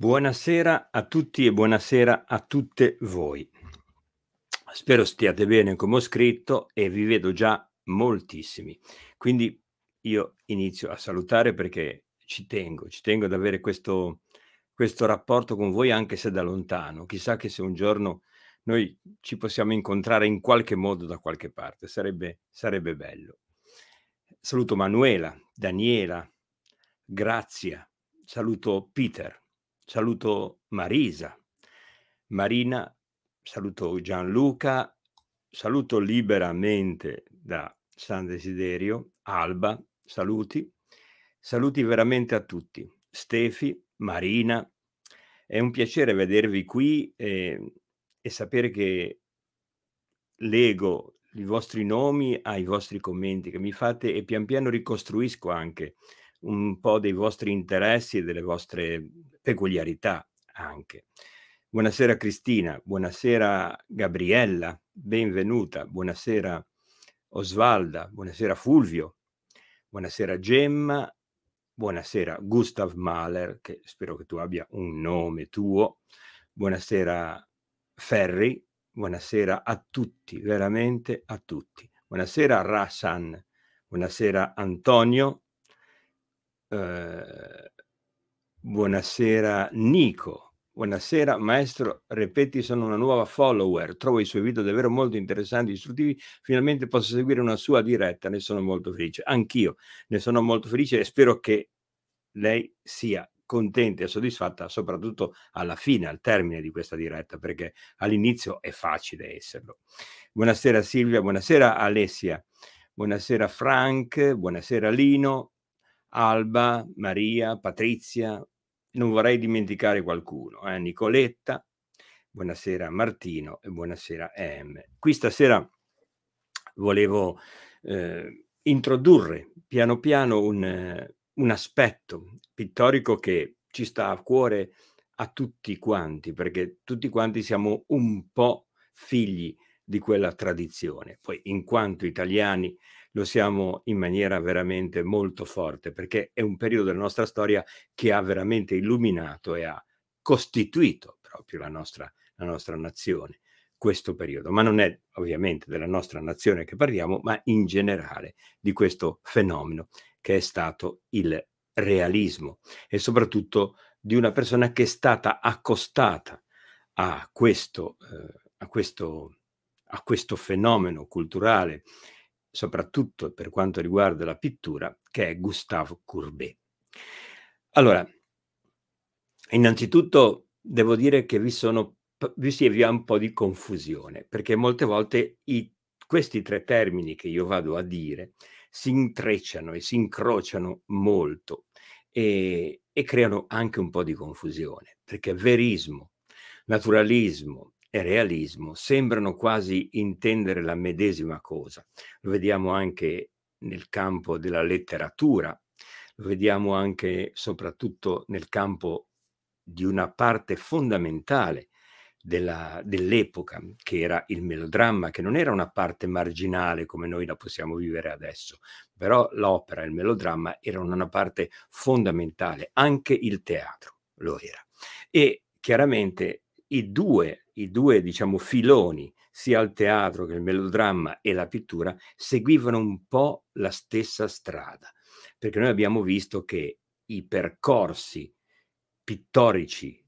Buonasera a tutti e buonasera a tutte voi. Spero stiate bene come ho scritto e vi vedo già moltissimi. Quindi io inizio a salutare perché ci tengo, ci tengo ad avere questo, questo rapporto con voi anche se da lontano. Chissà che se un giorno noi ci possiamo incontrare in qualche modo da qualche parte, sarebbe, sarebbe bello. Saluto Manuela, Daniela, Grazia, saluto Peter, saluto Marisa, Marina, saluto Gianluca, saluto liberamente da San Desiderio, Alba, saluti, saluti veramente a tutti, Stefi, Marina, è un piacere vedervi qui e, ehm, e sapere che leggo i vostri nomi ai vostri commenti che mi fate e pian piano ricostruisco anche un po' dei vostri interessi e delle vostre peculiarità anche. Buonasera Cristina, buonasera Gabriella, benvenuta, buonasera Osvalda, buonasera Fulvio, buonasera Gemma, buonasera Gustav Mahler, che spero che tu abbia un nome tuo, buonasera Ferri, buonasera a tutti, veramente a tutti. Buonasera Rassan, buonasera Antonio, Ehm, buonasera Nico. Buonasera maestro, Repetti, sono una nuova follower, trovo i suoi video davvero molto interessanti e istruttivi, finalmente posso seguire una sua diretta, ne sono molto felice, anch'io ne sono molto felice e spero che lei sia contenta e soddisfatta soprattutto alla fine, al termine di questa diretta, perché all'inizio è facile esserlo. Buonasera Silvia, buonasera Alessia, buonasera Frank, buonasera Lino, Alba, Maria, Patrizia, non vorrei dimenticare qualcuno, eh? Nicoletta, buonasera Martino e buonasera EM. Qui stasera volevo eh, introdurre piano piano un, eh, un aspetto pittorico che ci sta a cuore a tutti quanti, perché tutti quanti siamo un po' figli di quella tradizione. Poi, in quanto italiani, lo siamo in maniera veramente molto forte, perché è un periodo della nostra storia che ha veramente illuminato e ha costituito proprio la nostra, la nostra nazione, questo periodo. Ma non è ovviamente della nostra nazione che parliamo, ma in generale di questo fenomeno che è stato il realismo e soprattutto di una persona che è stata accostata a questo, eh, a questo, a questo fenomeno culturale soprattutto per quanto riguarda la pittura, che è Gustave Courbet. Allora, innanzitutto devo dire che vi, sono, vi si avvia un po' di confusione, perché molte volte i, questi tre termini che io vado a dire si intrecciano e si incrociano molto e, e creano anche un po' di confusione, perché verismo, naturalismo, e realismo sembrano quasi intendere la medesima cosa. Lo vediamo anche nel campo della letteratura, lo vediamo anche soprattutto nel campo di una parte fondamentale dell'epoca, che era il melodramma, che non era una parte marginale come noi la possiamo vivere adesso, però l'opera, il melodramma erano una parte fondamentale, anche il teatro lo era. E chiaramente i due i due diciamo, filoni, sia il teatro che il melodramma e la pittura, seguivano un po' la stessa strada, perché noi abbiamo visto che i percorsi pittorici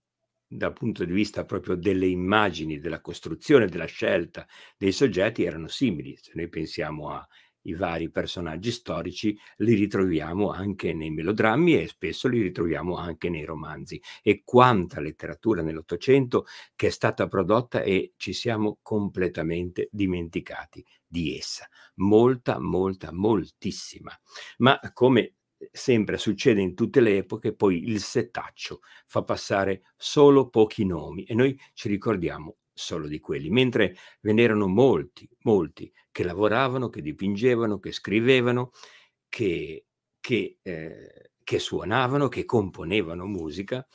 dal punto di vista proprio delle immagini, della costruzione, della scelta dei soggetti erano simili, se noi pensiamo a i vari personaggi storici li ritroviamo anche nei melodrammi e spesso li ritroviamo anche nei romanzi. E quanta letteratura nell'Ottocento che è stata prodotta e ci siamo completamente dimenticati di essa. Molta, molta, moltissima. Ma come sempre succede in tutte le epoche, poi il setaccio fa passare solo pochi nomi e noi ci ricordiamo solo di quelli, mentre ve n'erano molti, molti che lavoravano, che dipingevano, che scrivevano, che, che, eh, che suonavano, che componevano musica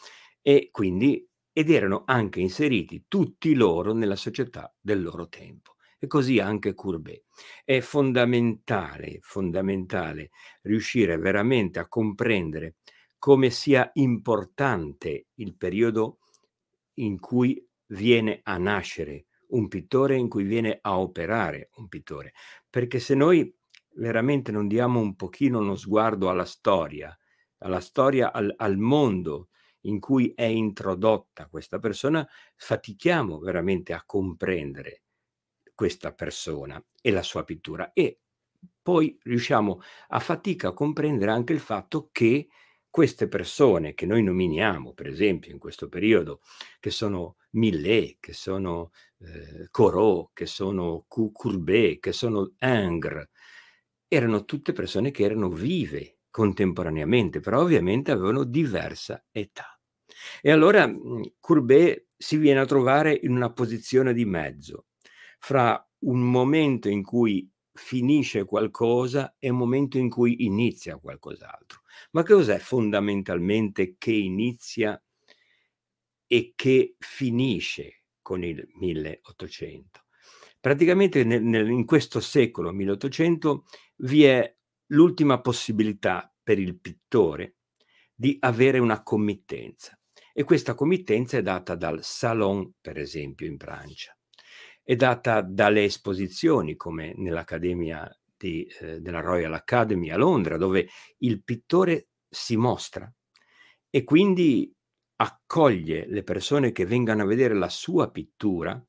e quindi ed erano anche inseriti tutti loro nella società del loro tempo. E così anche Courbet. È fondamentale, fondamentale riuscire veramente a comprendere come sia importante il periodo in cui viene a nascere un pittore, in cui viene a operare un pittore. Perché se noi veramente non diamo un pochino uno sguardo alla storia, alla storia, al, al mondo in cui è introdotta questa persona, fatichiamo veramente a comprendere questa persona e la sua pittura e poi riusciamo a fatica a comprendere anche il fatto che queste persone che noi nominiamo, per esempio, in questo periodo, che sono Millet, che sono eh, Corot, che sono Courbet, che sono Ingres, erano tutte persone che erano vive contemporaneamente, però ovviamente avevano diversa età. E allora mm, Courbet si viene a trovare in una posizione di mezzo fra un momento in cui finisce qualcosa e un momento in cui inizia qualcos'altro. Ma cos'è fondamentalmente che inizia e che finisce con il 1800. Praticamente nel, nel, in questo secolo 1800 vi è l'ultima possibilità per il pittore di avere una committenza e questa committenza è data dal Salon, per esempio, in Francia, è data dalle esposizioni come nell'Accademia di, eh, della Royal Academy a Londra, dove il pittore si mostra e quindi accoglie le persone che vengano a vedere la sua pittura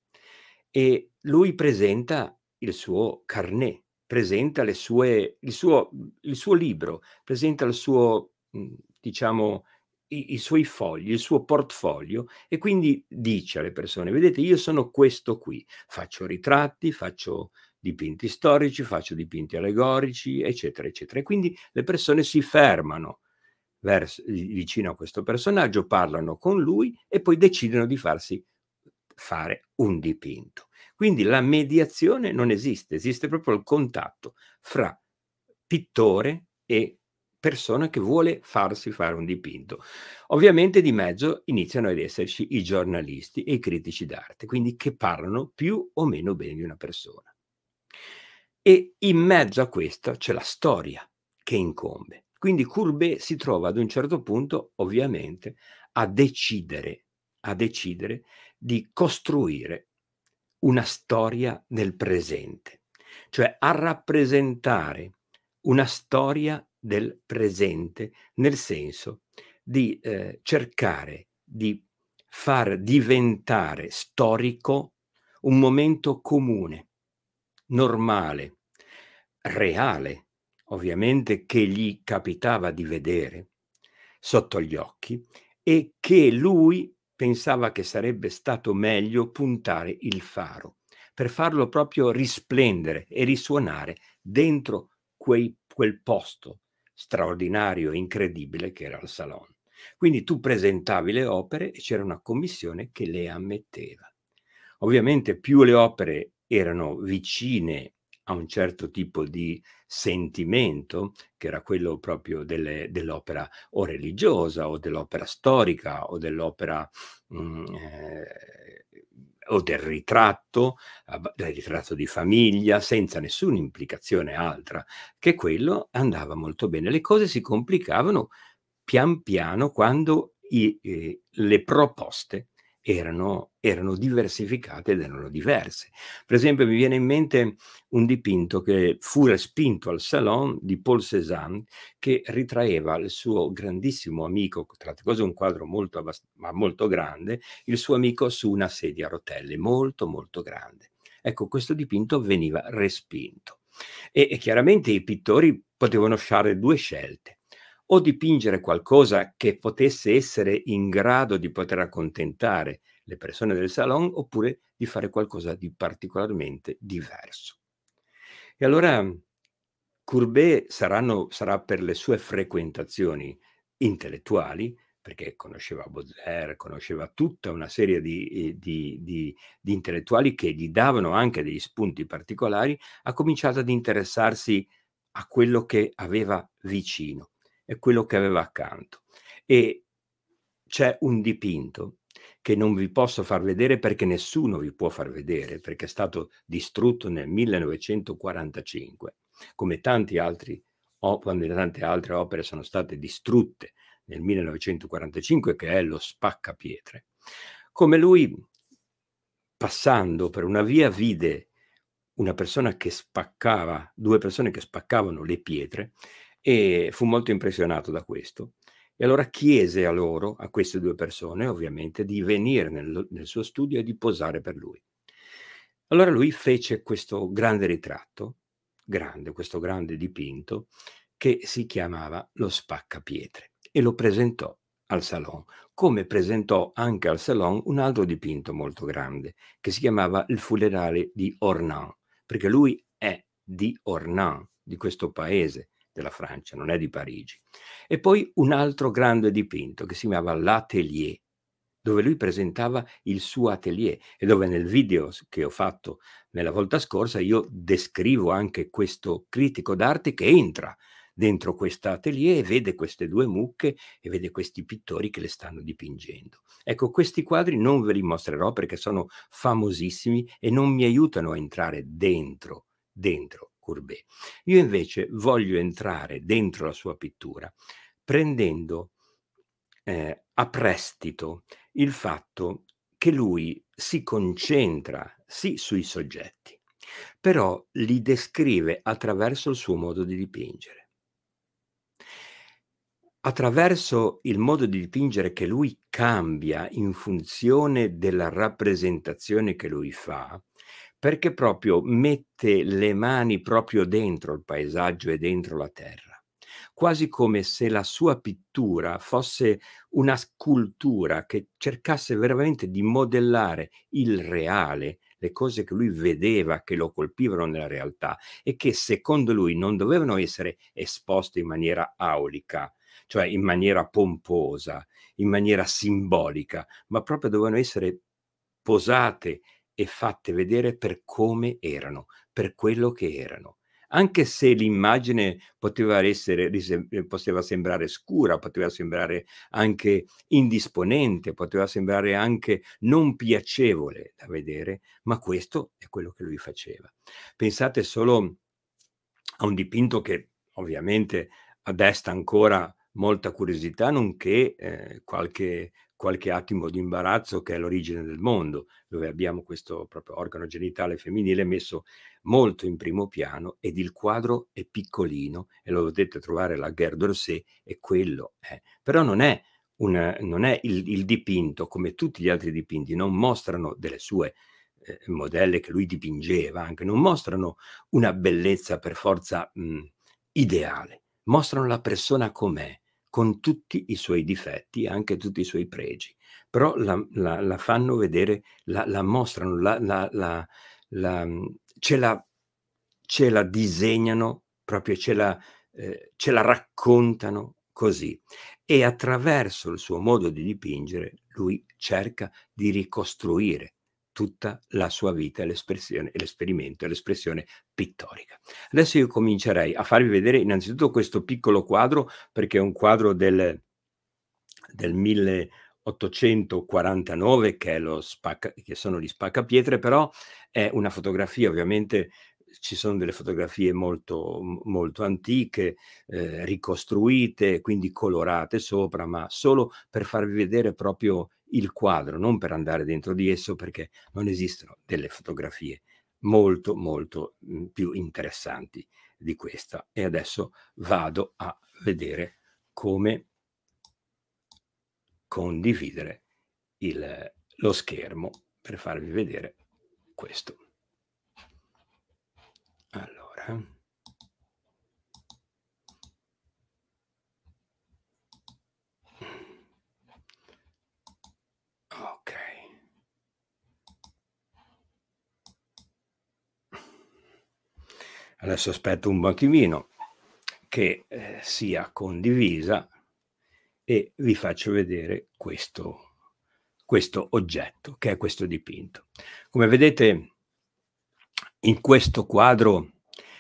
e lui presenta il suo carnet, presenta sue, il, suo, il, suo, libro, presenta suo, mm, diciamo, i, i suoi fogli, il suo portfolio e quindi dice alle persone, vedete, io sono questo qui, faccio ritratti, faccio dipinti storici, faccio dipinti allegorici, eccetera, eccetera. E quindi le persone si fermano verso, vicino a questo personaggio, parlano con lui e poi decidono di farsi fare un dipinto. Quindi la mediazione non esiste, esiste proprio il contatto fra pittore e persona che vuole farsi fare un dipinto. Ovviamente di mezzo iniziano ad esserci i giornalisti e i critici d'arte, quindi che parlano più o meno bene di una persona. E in mezzo a questa c'è la storia che incombe. Quindi Courbet si trova ad un certo punto, ovviamente, a decidere, a decidere di costruire una storia nel presente, cioè a rappresentare una storia del presente, nel senso di eh, cercare di far diventare storico un momento comune, normale, reale ovviamente, che gli capitava di vedere sotto gli occhi e che lui pensava che sarebbe stato meglio puntare il faro per farlo proprio risplendere e risuonare dentro quei, quel posto straordinario e incredibile che era il salone. Quindi tu presentavi le opere e c'era una commissione che le ammetteva. Ovviamente più le opere erano vicine a un certo tipo di sentimento, che era quello proprio dell'opera o religiosa o dell'opera storica o dell'opera mm, eh, o del ritratto, del ritratto di famiglia, senza nessuna implicazione altra, che quello andava molto bene. Le cose si complicavano pian piano quando i, eh, le proposte erano, erano, diversificate ed erano diverse. Per esempio mi viene in mente un dipinto che fu respinto al Salon di Paul Cézanne che ritraeva il suo grandissimo amico, tra le cose un quadro molto, ma molto grande, il suo amico su una sedia a rotelle, molto molto grande. Ecco, questo dipinto veniva respinto. E, e chiaramente i pittori potevano fare due scelte o dipingere qualcosa che potesse essere in grado di poter accontentare le persone del salon oppure di fare qualcosa di particolarmente diverso. E allora mm, Courbet saranno, sarà per le sue frequentazioni intellettuali, perché conosceva Baudelaire, conosceva tutta una serie di, eh, di, di, di, intellettuali che gli davano anche degli spunti particolari, ha cominciato ad interessarsi a quello che aveva vicino e quello che aveva accanto. E c'è un dipinto che non vi posso far vedere perché nessuno vi può far vedere, perché è stato distrutto nel 1945, come tanti altri, quando tante altre opere sono state distrutte nel 1945, che è lo Spaccapietre. Come lui, passando per una via, vide una persona che spaccava, due persone che spaccavano le pietre e fu molto impressionato da questo. E allora chiese a loro, a queste due persone, ovviamente, di venire nel, nel suo studio e di posare per lui. Allora lui fece questo grande ritratto, grande, questo grande dipinto, che si chiamava Lo Spaccapietre e lo presentò al Salon, come presentò anche al Salon un altro dipinto molto grande che si chiamava Il funerale di Ornan, perché lui è di Ornan, di questo paese, della Francia, non è di Parigi. E poi un altro grande dipinto che si chiamava L'Atelier, dove lui presentava il suo atelier e dove nel video che ho fatto nella volta scorsa io descrivo anche questo critico d'arte che entra dentro questo atelier e vede queste due mucche e vede questi pittori che le stanno dipingendo. Ecco, questi quadri non ve li mostrerò perché sono famosissimi e non mi aiutano a entrare dentro, dentro Courbet. Io invece voglio entrare dentro la sua pittura prendendo eh, a prestito il fatto che lui si concentra sì sui soggetti, però li descrive attraverso il suo modo di dipingere. Attraverso il modo di dipingere che lui cambia in funzione della rappresentazione che lui fa, perché proprio mette le mani proprio dentro il paesaggio e dentro la terra, quasi come se la sua pittura fosse una scultura che cercasse veramente di modellare il reale, le cose che lui vedeva che lo colpivano nella realtà e che secondo lui non dovevano essere esposte in maniera aulica, cioè in maniera pomposa, in maniera simbolica, ma proprio dovevano essere posate e fatte vedere per come erano, per quello che erano. Anche se l'immagine poteva, essere, eh, poteva sembrare scura, poteva sembrare anche indisponente, poteva sembrare anche non piacevole da vedere, ma questo è quello che lui faceva. Pensate solo a un dipinto che ovviamente a ancora molta curiosità, nonché eh, qualche qualche attimo di imbarazzo che è l'origine del mondo, dove abbiamo questo proprio organo genitale femminile messo molto in primo piano ed il quadro è piccolino e lo potete trovare la Guerre d'Orsay e quello è. Però non è, una, non è il, il, dipinto come tutti gli altri dipinti, non mostrano delle sue eh, modelle che lui dipingeva anche, non mostrano una bellezza per forza mh, ideale, mostrano la persona com'è con tutti i suoi difetti, e anche tutti i suoi pregi, però la, la, la fanno vedere, la, la mostrano, mm, ce, ce, la, disegnano proprio, ce la, eh, ce la raccontano così. E attraverso il suo modo di dipingere lui cerca di ricostruire tutta la sua vita, l'espressione, l'esperimento, l'espressione pittorica. Adesso io comincerei a farvi vedere innanzitutto questo piccolo quadro, perché è un quadro del, del 1849, che, è lo spacca, che sono gli spaccapietre, però è una fotografia ovviamente ci sono delle fotografie molto, molto antiche, eh, ricostruite, quindi colorate sopra, ma solo per farvi vedere proprio il quadro, non per andare dentro di esso perché non esistono delle fotografie molto molto mhmm, più interessanti di questa. E adesso vado a vedere come condividere il, lo schermo per farvi vedere questo. Allora. Adesso aspetto un banchimino che eh, sia condivisa e vi faccio vedere questo, questo oggetto, che è questo dipinto. Come vedete in questo quadro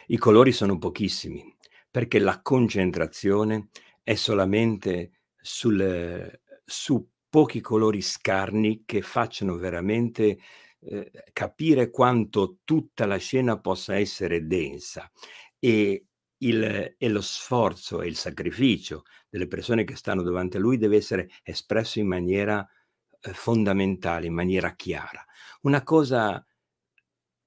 i colori sono pochissimi, perché la concentrazione è solamente sul, su pochi colori scarni che facciano veramente eh, capire quanto tutta la scena possa essere densa e, il, e lo sforzo e il sacrificio delle persone che stanno davanti a lui deve essere espresso in maniera eh, fondamentale, in maniera chiara. Una cosa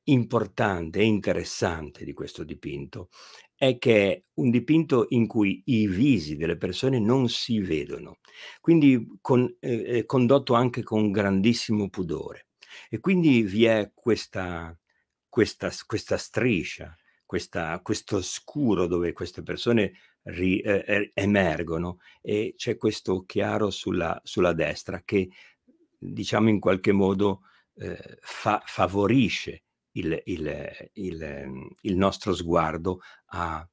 importante e interessante di questo dipinto è che è un dipinto in cui i visi delle persone non si vedono, quindi con, eh, condotto anche con grandissimo pudore. E quindi vi è questa, questa, questa striscia, questa, questo scuro dove queste persone ri, eh, eh, emergono e c'è questo chiaro sulla, sulla, destra che diciamo in qualche modo eh, fa, favorisce il, il, il, il nostro sguardo a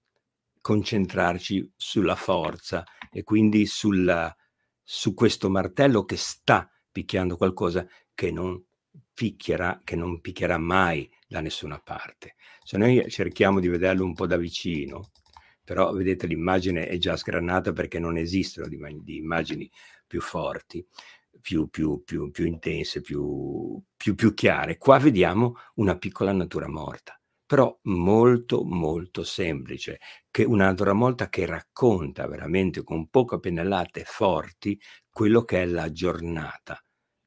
concentrarci sulla forza e quindi sulla, su questo martello che sta picchiando qualcosa che non picchierà, che non picchierà mai da nessuna parte. Se noi cerchiamo di vederlo un po' da vicino, però vedete l'immagine è già sgranata perché non esistono di, di immagini più forti, più, più, più, più intense, più, più chiare. Qua vediamo una piccola natura morta, però molto molto semplice, che una natura morta che racconta veramente con poche pennellate forti quello che è la giornata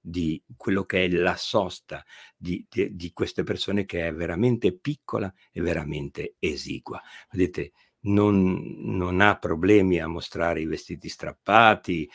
di quello che è la sosta di, di, di queste persone che è veramente piccola e veramente esigua. Vedete, non, non ha problemi a mostrare i vestiti strappati,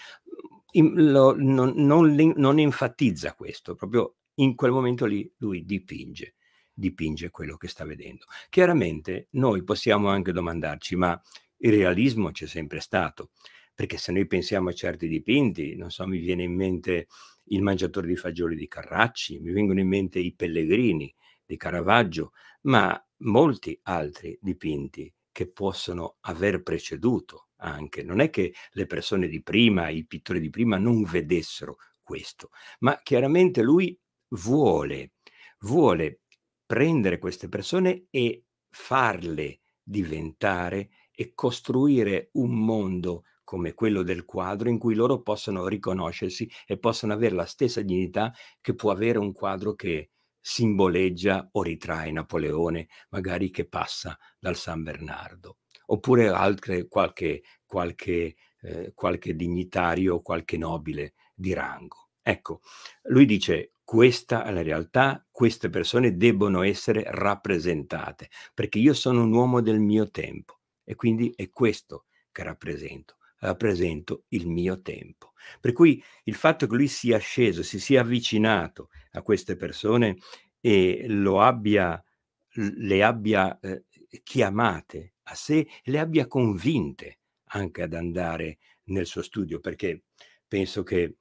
in, lo, non, non, non, enfatizza questo, proprio in quel momento lì lui dipinge, dipinge quello che sta vedendo. Chiaramente noi possiamo anche domandarci, ma il realismo c'è sempre stato, perché se noi pensiamo a certi dipinti, non so, mi viene in mente il mangiatore di fagioli di Carracci, mi vengono in mente i pellegrini di Caravaggio, ma molti altri dipinti che possono aver preceduto anche. Non è che le persone di prima, i pittori di prima non vedessero questo, ma chiaramente lui vuole, vuole prendere queste persone e farle diventare e costruire un mondo come quello del quadro in cui loro possano riconoscersi e possano avere la stessa dignità che può avere un quadro che simboleggia o ritrae Napoleone, magari che passa dal San Bernardo, oppure altre, qualche, qualche, eh, qualche dignitario, qualche nobile di rango. Ecco, lui dice questa è la realtà, queste persone debbono essere rappresentate, perché io sono un uomo del mio tempo e quindi è questo che rappresento rappresento il mio tempo. Per cui il fatto che lui sia sceso, si sia avvicinato a queste persone e abbia, le abbia eh, chiamate a sé, le abbia convinte anche ad andare nel suo studio, perché penso che,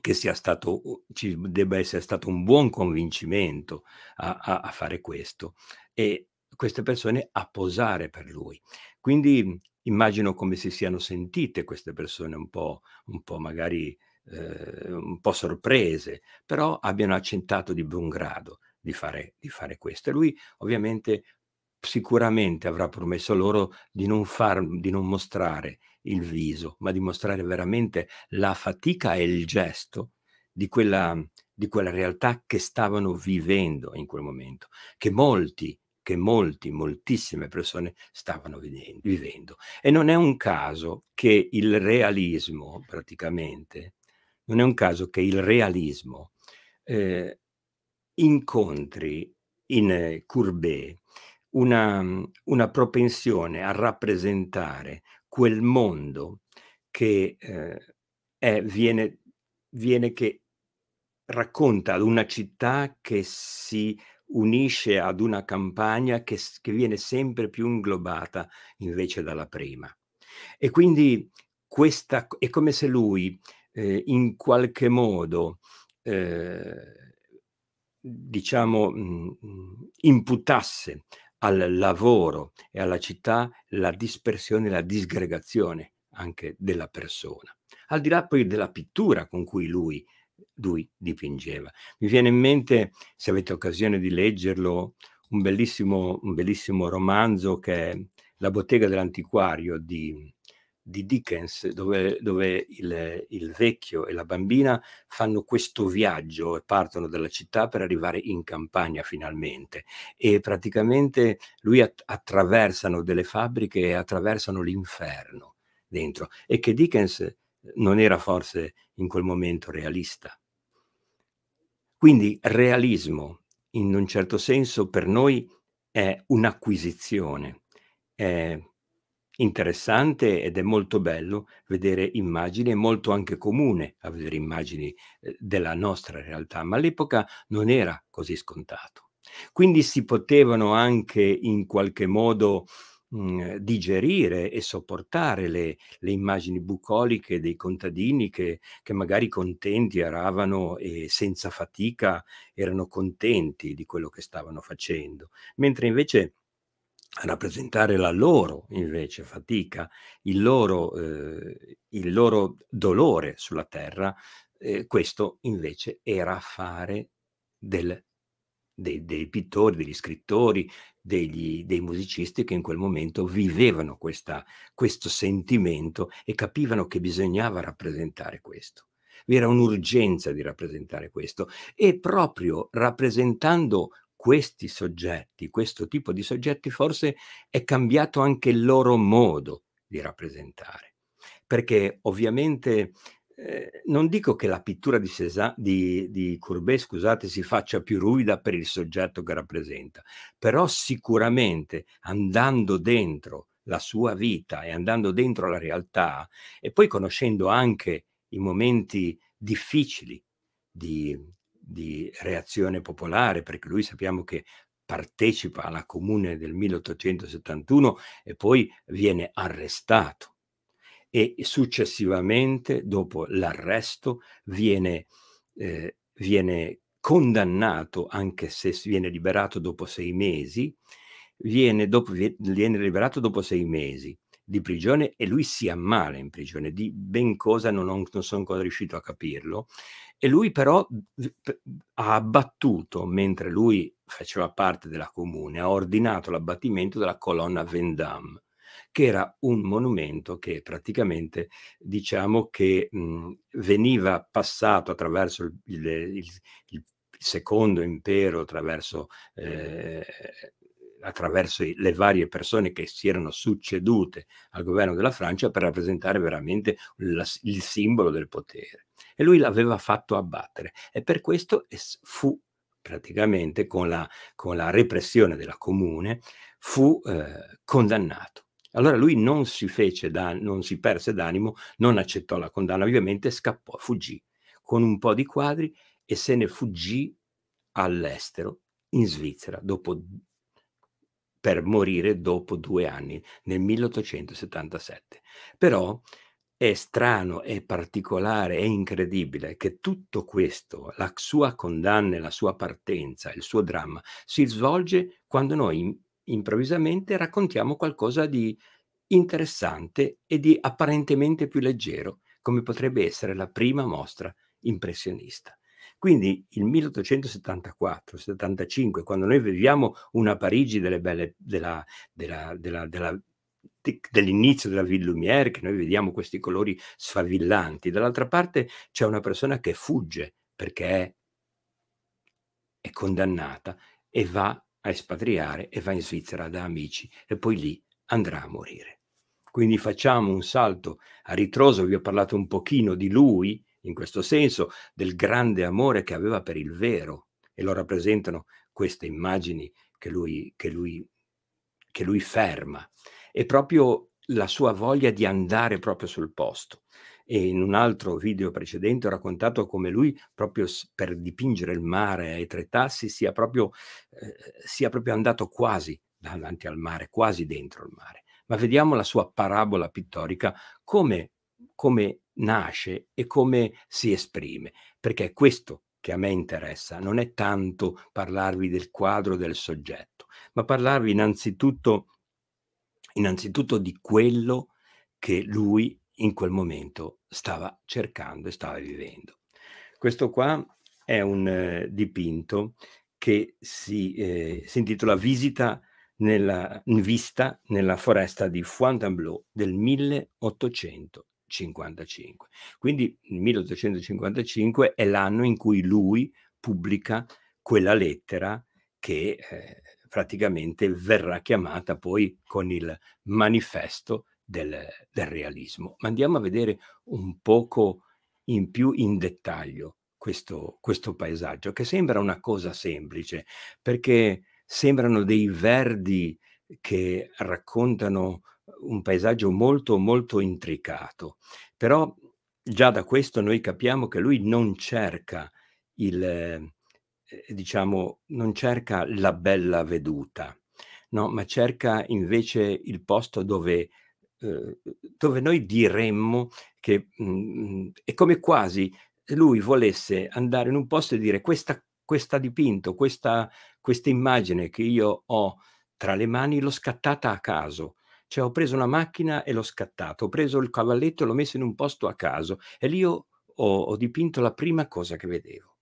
che sia stato, ci debba essere stato un buon convincimento a, a, a fare questo e queste persone a posare per lui. Quindi immagino come si siano sentite queste persone un po', un po magari eh, un po' sorprese, però abbiano accettato di buon grado di fare, di fare questo. E lui ovviamente sicuramente avrà promesso loro di non, far, di non mostrare il viso, ma di mostrare veramente la fatica e il gesto di quella, di quella realtà che stavano vivendo in quel momento, che molti che molti, moltissime persone stavano vivendo. vivendo. E non è un caso che il realismo, praticamente, non è un caso che il realismo eh, incontri in eh, Courbet una, una, propensione a rappresentare quel mondo che eh, è, viene, viene che racconta una città che si unisce ad una campagna che, che viene sempre più inglobata invece dalla prima. E quindi questa, è come se lui eh, in qualche modo, eh, diciamo, mh, mm, imputasse al lavoro e alla città la dispersione e la disgregazione anche della persona. Al di là poi della pittura con cui lui lui dipingeva. Mi viene in mente, se avete occasione di leggerlo, un bellissimo, un bellissimo romanzo che è La bottega dell'antiquario di, di Dickens, dove, dove il, il, vecchio e la bambina fanno questo viaggio e partono dalla città per arrivare in campagna finalmente. E praticamente lui att attraversano delle fabbriche e attraversano l'inferno dentro. E che Dickens non era forse in quel momento realista, quindi realismo, in un certo senso, per noi è un'acquisizione. È interessante ed è molto bello vedere immagini, è molto anche comune a vedere immagini eh, della nostra realtà, ma all'epoca non era così scontato. Quindi si potevano anche in qualche modo Mhmm, eh, digerire e sopportare le, le, immagini bucoliche dei contadini che, che magari contenti aravano e senza fatica erano contenti di quello che stavano facendo, mentre invece a rappresentare la loro invece fatica, il loro, eh, il loro dolore sulla terra, eh, questo invece era fare del dei, dei pittori, degli scrittori, degli, dei musicisti che in quel momento vivevano questa, questo sentimento e capivano che bisognava rappresentare questo. Vi era un'urgenza di rappresentare questo e proprio rappresentando questi soggetti, questo tipo di soggetti, forse è cambiato anche il loro modo di rappresentare. Perché ovviamente eh, non dico che la pittura di, César, di, di Courbet scusate, si faccia più ruvida per il soggetto che rappresenta, però sicuramente andando dentro la sua vita e andando dentro la realtà e poi conoscendo anche i momenti difficili di, di reazione popolare, perché lui sappiamo che partecipa alla comune del 1871 e poi viene arrestato e successivamente, dopo l'arresto, viene, eh, viene condannato, anche se viene liberato dopo sei mesi, viene, dopo, viene liberato dopo sei mesi di prigione e lui si ammala in prigione, di ben cosa non, ho, non sono ancora riuscito a capirlo. E lui però ha abbattuto, mentre lui faceva parte della comune, ha ordinato l'abbattimento della colonna Vendam che era un monumento che praticamente diciamo che mh, mhmm, veniva passato attraverso il, il, il, il secondo impero, attraverso, eh, attraverso le varie persone che si erano succedute al governo della Francia per rappresentare veramente la, il simbolo del potere. E lui l'aveva fatto abbattere e per questo fu praticamente con la, con la repressione della comune, fu eh, condannato. Allora lui non si fece, da, non si perse d'animo, non accettò la condanna, ovviamente scappò, fuggì con un po' di quadri e se ne fuggì all'estero, in Svizzera, dopo, per morire dopo due anni, nel 1877. Però è strano, è particolare, è incredibile che tutto questo, la sua condanna, la sua partenza, il suo dramma, si svolge quando noi improvvisamente raccontiamo qualcosa di interessante e di apparentemente più leggero, come potrebbe essere la prima mostra impressionista. Quindi il 1874-75, quando noi viviamo una Parigi belle, della, della, della, dell'inizio della Ville Lumière, che noi vediamo questi colori sfavillanti, dall'altra parte c'è una persona che fugge perché è, è condannata e va a espatriare e va in Svizzera da amici e poi lì andrà a morire. Quindi facciamo un salto a ritroso, vi ho parlato un pochino di lui, in questo senso, del grande amore che aveva per il vero e lo rappresentano queste immagini che lui, che lui, che lui ferma. E proprio la sua voglia di andare proprio sul posto e in un altro video precedente ho raccontato come lui proprio per dipingere il mare ai tre tassi sia proprio, eh, sia proprio andato quasi davanti al mare, quasi dentro il mare. Ma vediamo la sua parabola pittorica come, come nasce e come si esprime, perché è questo che a me interessa, non è tanto parlarvi del quadro del soggetto, ma parlarvi innanzitutto, innanzitutto di quello che lui in quel momento stava cercando e stava vivendo. Questo qua è un eh, dipinto che si, eh, si intitola Visita nella, vista nella foresta di Fontainebleau del 1855. Quindi il 1855 è l'anno in cui lui pubblica quella lettera che eh, praticamente verrà chiamata poi con il manifesto del, del realismo. Ma andiamo a vedere un poco in più in dettaglio questo, questo paesaggio, che sembra una cosa semplice, perché sembrano dei verdi che raccontano un paesaggio molto molto intricato, però già da questo noi capiamo che lui non cerca il eh, diciamo non cerca la bella veduta, no, ma cerca invece il posto dove eh, dove noi diremmo che mh, mm, è come quasi lui volesse andare in un posto e dire questa, questa dipinto, questa, questa immagine che io ho tra le mani l'ho scattata a caso. Cioè ho preso una macchina e l'ho scattato, ho preso il cavalletto e l'ho messo in un posto a caso e lì ho, ho, ho dipinto la prima cosa che vedevo.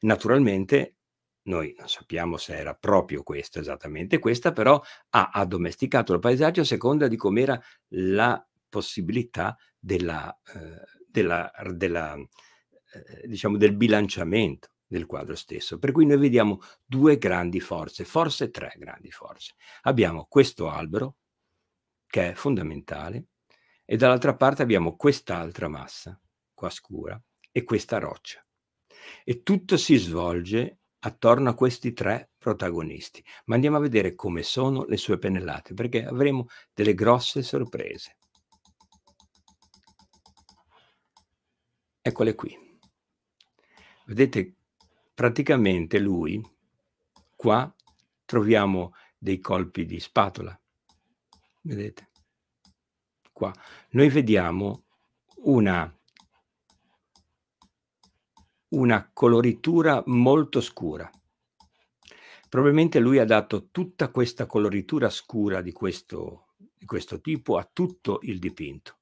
Naturalmente noi non sappiamo se era proprio questa, esattamente questa, però ha addomesticato il paesaggio a seconda di com'era la possibilità della, eh, della, della, eh, diciamo del bilanciamento del quadro stesso. Per cui noi vediamo due grandi forze, forse tre grandi forze. Abbiamo questo albero, che è fondamentale, e dall'altra parte abbiamo quest'altra massa, qua scura, e questa roccia. E tutto si svolge attorno a questi tre protagonisti. Ma andiamo a vedere come sono le sue pennellate, perché avremo delle grosse sorprese. Eccole qui. Vedete, praticamente lui, qua troviamo dei colpi di spatola. Vedete? Qua. Noi vediamo una una coloritura molto scura. Probabilmente lui ha dato tutta questa coloritura scura di questo, di questo tipo a tutto il dipinto.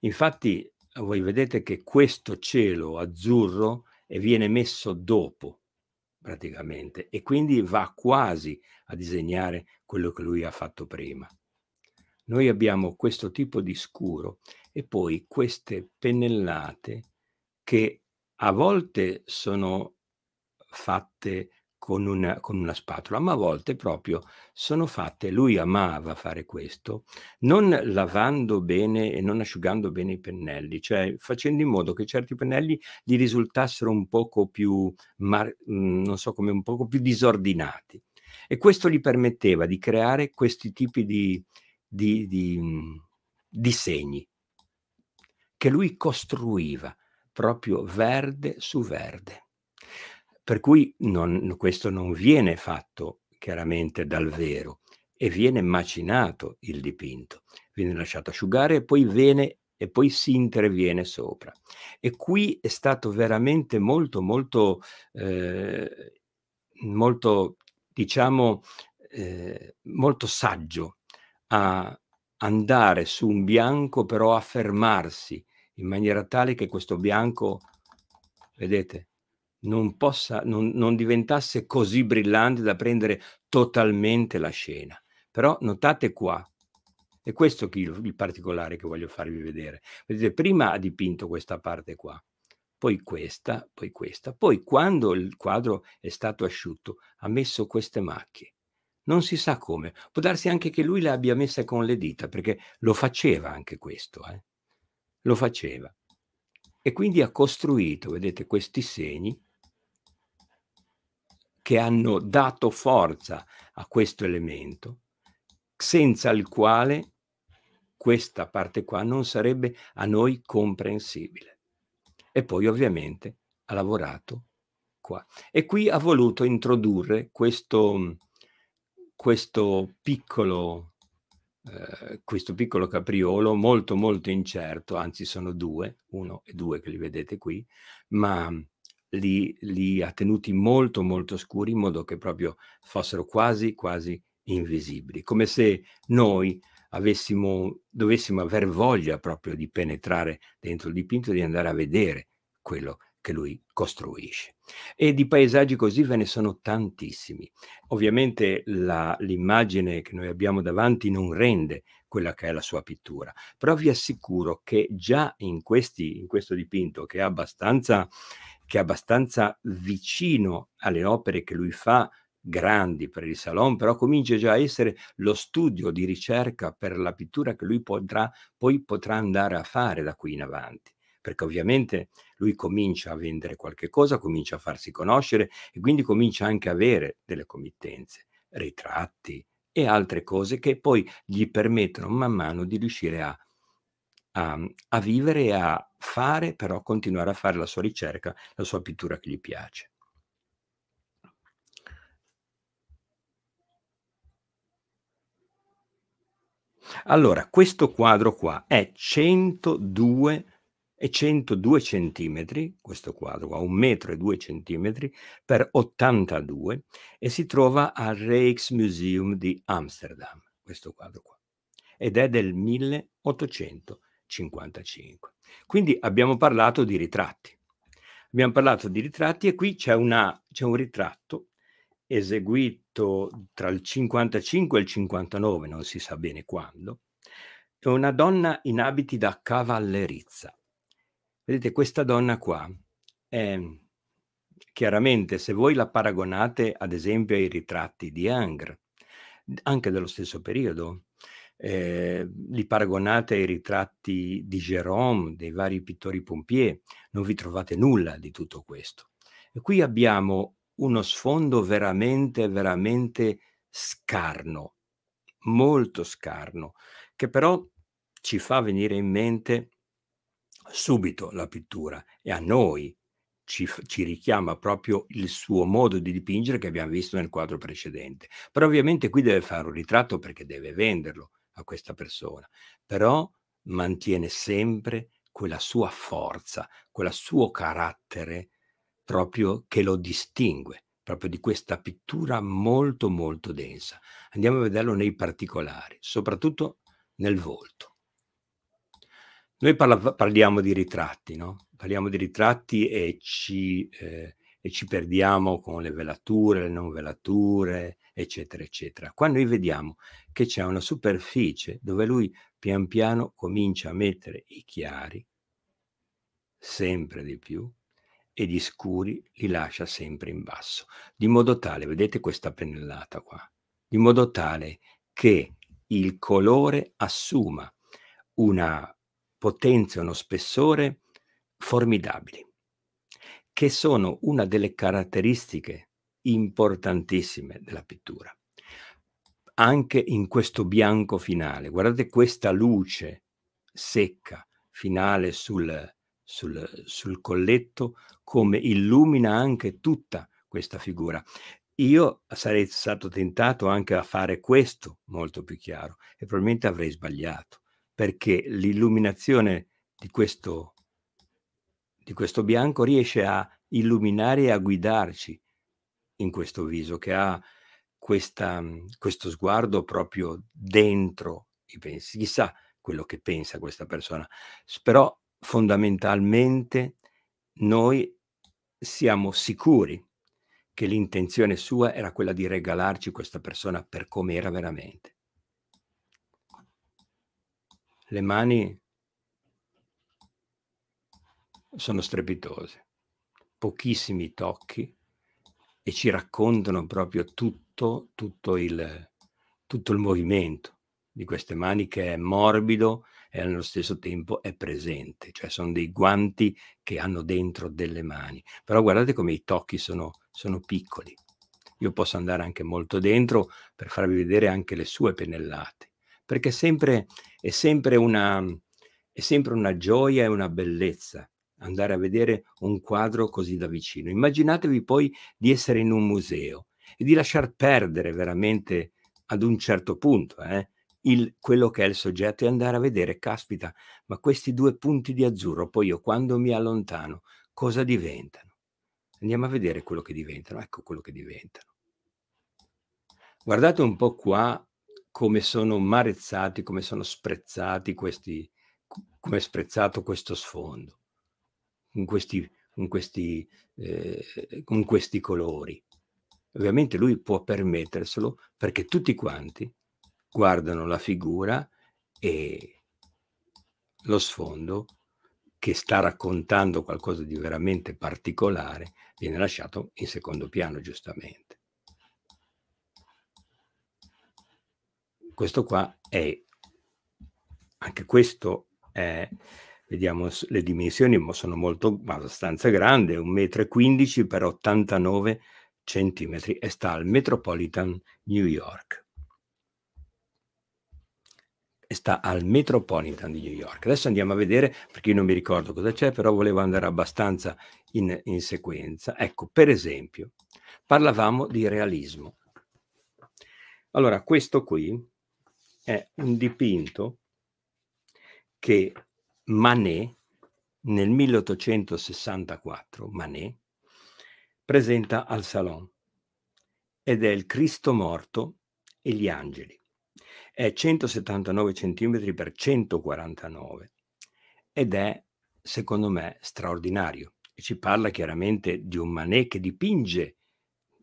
Infatti voi vedete che questo cielo azzurro viene messo dopo praticamente e quindi va quasi a disegnare quello che lui ha fatto prima. Noi abbiamo questo tipo di scuro e poi queste pennellate che a volte sono fatte con una, con una, spatola, ma a volte proprio sono fatte, lui amava fare questo, non lavando bene e non asciugando bene i pennelli, cioè facendo in modo che certi pennelli gli risultassero un poco più, mar, mm, non so come, un poco più disordinati. E questo gli permetteva di creare questi tipi di, di, di, mm, di segni che lui costruiva proprio verde su verde. Per cui non, questo non viene fatto chiaramente dal vero e viene macinato il dipinto, viene lasciato asciugare e poi, viene, e poi si interviene sopra. E qui è stato veramente molto, molto, eh, molto diciamo, eh, molto saggio a andare su un bianco, però a fermarsi in maniera tale che questo bianco, vedete, non, possa, non, non diventasse così brillante da prendere totalmente la scena. Però notate qua, è questo il particolare che voglio farvi vedere. Vedete, prima ha dipinto questa parte qua, poi questa, poi questa, poi quando il quadro è stato asciutto ha messo queste macchie. Non si sa come, può darsi anche che lui le abbia messe con le dita, perché lo faceva anche questo. Eh? lo faceva. E quindi ha costruito, vedete, questi segni che hanno dato forza a questo elemento, senza il quale questa parte qua non sarebbe a noi comprensibile. E poi ovviamente ha lavorato qua. E qui ha voluto introdurre questo, questo piccolo eh, questo piccolo capriolo molto molto incerto, anzi sono due, uno e due che li vedete qui, ma li, li ha tenuti molto molto scuri in modo che proprio fossero quasi quasi invisibili, come se noi avessimo, dovessimo aver voglia proprio di penetrare dentro il dipinto e di andare a vedere quello che lui costruisce. E di paesaggi così ve ne sono tantissimi. Ovviamente la, l'immagine che noi abbiamo davanti non rende quella che è la sua pittura, però vi assicuro che già in, questi, in questo dipinto, che è abbastanza, che è abbastanza vicino alle opere che lui fa, grandi per il Salon, però comincia già a essere lo studio di ricerca per la pittura che lui potrà, poi potrà andare a fare da qui in avanti perché ovviamente lui comincia a vendere qualche cosa, comincia a farsi conoscere e quindi comincia anche a avere delle committenze, ritratti e altre cose che poi gli permettono man mano di riuscire a, a, a vivere e a fare, però continuare a fare la sua ricerca, la sua pittura che gli piace. Allora, questo quadro qua è 102 e 102 centimetri, questo quadro ha 1,2 m per 82 e si trova al Rijksmuseum di Amsterdam, questo quadro qua, ed è del 1855. Quindi abbiamo parlato di ritratti. Abbiamo parlato di ritratti e qui c'è, una, c'è un ritratto eseguito tra il 55 e il 59, non si sa bene quando, è una donna in abiti da cavallerizza Vedete, questa donna qua è ehm, chiaramente, se voi la paragonate ad esempio ai ritratti di Angre, anche dello stesso periodo, eh, li paragonate ai ritratti di Jérôme, dei vari pittori pompier, non vi trovate nulla di tutto questo. E qui abbiamo uno sfondo veramente, veramente scarno, molto scarno, che però ci fa venire in mente subito la pittura e a noi ci, ci, richiama proprio il suo modo di dipingere che abbiamo visto nel quadro precedente. Però ovviamente qui deve fare un ritratto perché deve venderlo a questa persona, però mantiene sempre quella sua forza, quel suo carattere proprio che lo distingue proprio di questa pittura molto molto densa. Andiamo a vederlo nei particolari, soprattutto nel volto. Noi parla- parliamo di ritratti, no? Parliamo di ritratti e ci, eh, e ci, perdiamo con le velature, le non velature, eccetera, eccetera. Qua noi vediamo che c'è una superficie dove lui pian piano comincia a mettere i chiari, sempre di più, e gli scuri li lascia sempre in basso, di modo tale, vedete questa pennellata qua, di modo tale che il colore assuma una potenza e uno spessore formidabili, che sono una delle caratteristiche importantissime della pittura. Anche in questo bianco finale, guardate questa luce secca finale sul, sul, sul colletto, come illumina anche tutta questa figura. Io sarei stato tentato anche a fare questo molto più chiaro e probabilmente avrei sbagliato perché l'illuminazione di questo, di questo bianco riesce a illuminare e a guidarci in questo viso che ha questa, questo sguardo proprio dentro i pensieri, Chissà quello che pensa questa persona, però fondamentalmente noi siamo sicuri che l'intenzione sua era quella di regalarci questa persona per come era veramente le mani sono strepitose, pochissimi tocchi e ci raccontano proprio tutto, tutto, il, tutto il movimento di queste mani che è morbido e allo stesso tempo è presente, cioè sono dei guanti che hanno dentro delle mani, però guardate come i tocchi sono, sono piccoli. Io posso andare anche molto dentro per farvi vedere anche le sue pennellate perché è sempre, è sempre, una, è sempre una gioia e una bellezza andare a vedere un quadro così da vicino. Immaginatevi poi di essere in un museo e di lasciar perdere veramente ad un certo punto eh, il, quello che è il soggetto e andare a vedere, caspita, ma questi due punti di azzurro, poi io quando mi allontano, cosa diventano? Andiamo a vedere quello che diventano, ecco quello che diventano. Guardate un po' qua come sono marezzati, come sono sprezzati questi, come è sprezzato questo sfondo, con questi, con questi, eh, con questi colori. Ovviamente lui può permetterselo perché tutti quanti guardano la figura e lo sfondo che sta raccontando qualcosa di veramente particolare viene lasciato in secondo piano, giustamente. questo qua è, anche questo è, vediamo le dimensioni, sono molto, abbastanza grandi, 1,15 m per 89 cm e sta al Metropolitan New York. E sta al Metropolitan di New York. Adesso andiamo a vedere, perché io non mi ricordo cosa c'è, però volevo andare abbastanza in, in sequenza. Ecco, per esempio, parlavamo di realismo. Allora, questo qui è un dipinto che Manet nel 1864 Manet presenta al Salon ed è il Cristo morto e gli angeli. È 179 cm per 149 ed è secondo me straordinario. E ci parla chiaramente di un Manet che dipinge,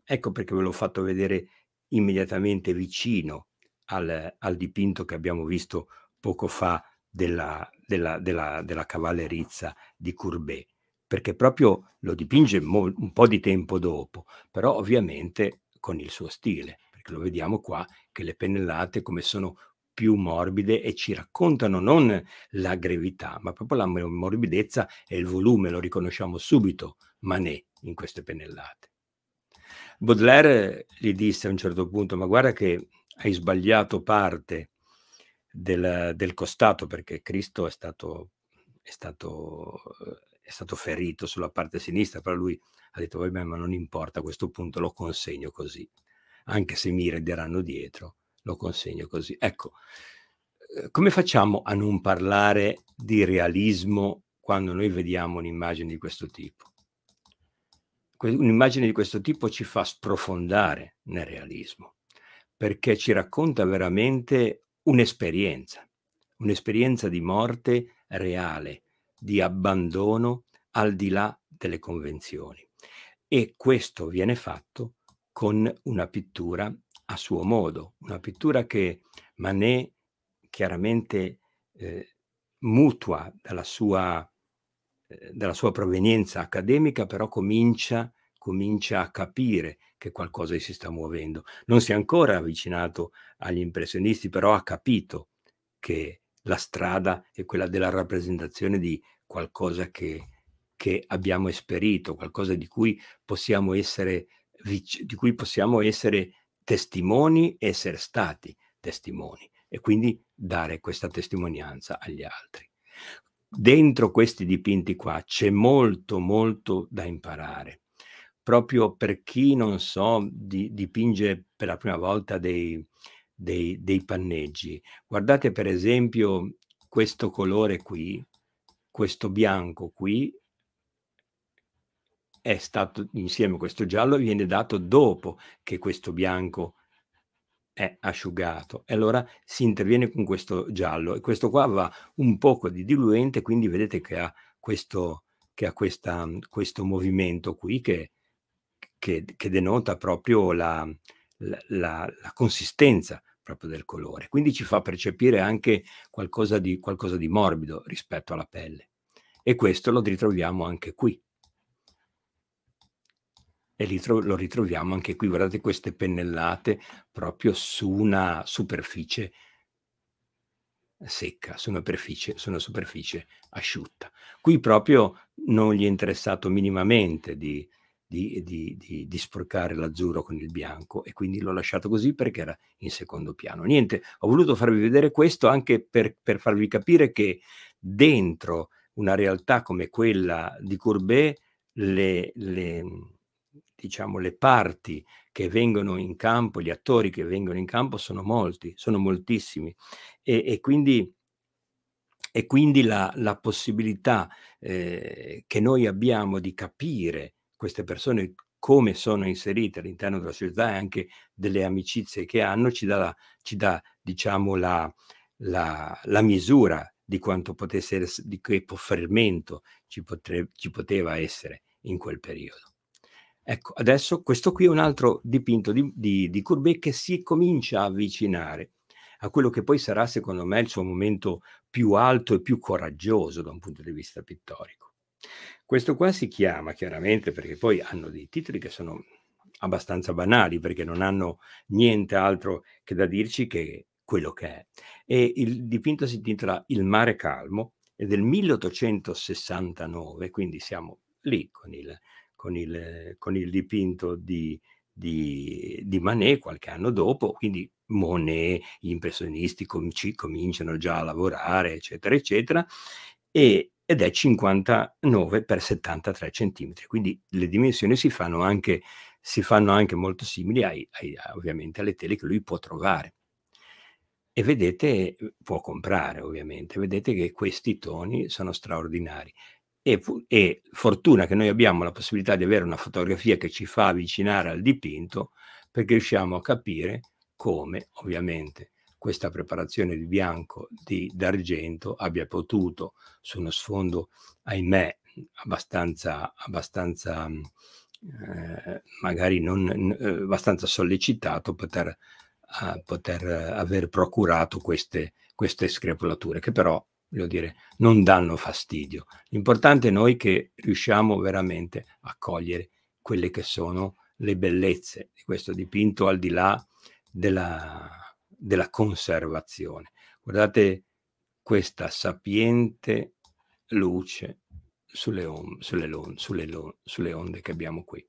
ecco perché ve l'ho fatto vedere immediatamente vicino al, al dipinto che abbiamo visto poco fa della, della, della, della cavallerizza di Courbet, perché proprio lo dipinge un po' di tempo dopo, però ovviamente con il suo stile, perché lo vediamo qua che le pennellate come sono più morbide e ci raccontano non la grevità, ma proprio la morbidezza e il volume, lo riconosciamo subito Manet in queste pennellate. Baudelaire gli disse a un certo punto, ma guarda che hai sbagliato parte del, del costato perché Cristo è stato, è, stato, eh, è stato, ferito sulla parte sinistra, però lui ha detto vabbè ma non importa, a questo punto lo consegno così, anche se mi renderanno dietro, lo consegno così. Ecco, eh, come facciamo a non parlare di realismo quando noi vediamo un'immagine di questo tipo? Un'immagine di questo tipo ci fa sprofondare nel realismo perché ci racconta veramente un'esperienza, un'esperienza di morte reale, di abbandono al di là delle convenzioni. E questo viene fatto con una pittura a suo modo, una pittura che Manet chiaramente eh, mutua dalla sua, eh, dalla sua, provenienza accademica, però comincia, comincia a capire che qualcosa si sta muovendo. Non si è ancora avvicinato agli impressionisti, però ha capito che la strada è quella della rappresentazione di qualcosa che, che abbiamo esperito, qualcosa di cui possiamo essere, di cui possiamo essere testimoni, essere stati testimoni e quindi dare questa testimonianza agli altri. Dentro questi dipinti qua c'è molto, molto da imparare proprio per chi, non so, di, dipinge per la prima volta dei, dei, dei panneggi. Guardate per esempio questo colore qui, questo bianco qui, è stato insieme a questo giallo, viene dato dopo che questo bianco è asciugato e allora si interviene con questo giallo e questo qua va un poco di diluente quindi vedete che ha questo, che ha questa, questo movimento qui che che, che denota proprio la, la, la, consistenza proprio del colore, quindi ci fa percepire anche qualcosa di, qualcosa di morbido rispetto alla pelle. E questo lo ritroviamo anche qui. E lo ritroviamo anche qui, guardate queste pennellate proprio su una superficie secca, su una, su una superficie asciutta. Qui proprio non gli è interessato minimamente di, di, di, di, di sporcare l'azzurro con il bianco e quindi l'ho lasciato così perché era in secondo piano. Niente, ho voluto farvi vedere questo anche per, per farvi capire che dentro una realtà come quella di Courbet le, le, diciamo, le parti che vengono in campo, gli attori che vengono in campo sono molti, sono moltissimi e, e quindi, e quindi la, la possibilità eh, che noi abbiamo di capire queste persone come sono inserite all'interno della società e anche delle amicizie che hanno ci dà, la, ci dà diciamo, la, la, la, misura di quanto potesse essere, di che fermento ci, potre, ci poteva essere in quel periodo. Ecco, adesso questo qui è un altro dipinto di, di, di Courbet che si comincia a avvicinare a quello che poi sarà, secondo me, il suo momento più alto e più coraggioso da un punto di vista pittorico. Questo qua si chiama chiaramente perché poi hanno dei titoli che sono abbastanza banali perché non hanno niente altro che da dirci che quello che è. E il dipinto si intitola Il mare calmo ed è del 1869, quindi siamo lì con il, con il, con il dipinto di, di, di, Manet qualche anno dopo, quindi Monet, gli impressionisti com- cominciano già a lavorare, eccetera, eccetera. E ed è 59 per 73 cm. Quindi le dimensioni si fanno anche, si fanno anche molto simili ai, ai, ovviamente alle tele che lui può trovare. E vedete, può comprare ovviamente, vedete che questi toni sono straordinari. E, e fortuna che noi abbiamo la possibilità di avere una fotografia che ci fa avvicinare al dipinto perché riusciamo a capire come ovviamente questa preparazione di bianco di d'argento abbia potuto, su uno sfondo, ahimè, abbastanza, abbastanza mm, eh, magari non, eh, abbastanza sollecitato poter, eh, poter aver procurato queste, queste screpolature, che però voglio dire, non danno fastidio. L'importante è noi che riusciamo veramente a cogliere quelle che sono le bellezze di questo dipinto al di là della, della conservazione. Guardate questa sapiente luce sulle, on- sulle, lon- sulle, lon- sulle onde che abbiamo qui.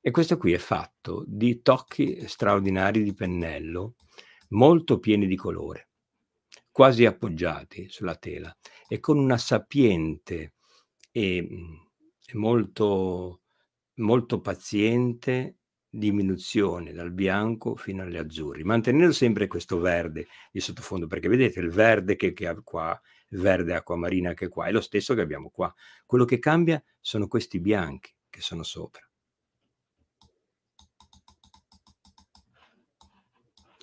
E questo qui è fatto di tocchi straordinari di pennello, molto pieni di colore, quasi appoggiati sulla tela e con una sapiente e, e molto, molto paziente diminuzione dal bianco fino agli azzurri, mantenendo sempre questo verde di sottofondo, perché vedete il verde che, che qua, il verde acquamarina che qua, è lo stesso che abbiamo qua. Quello che cambia sono questi bianchi che sono sopra.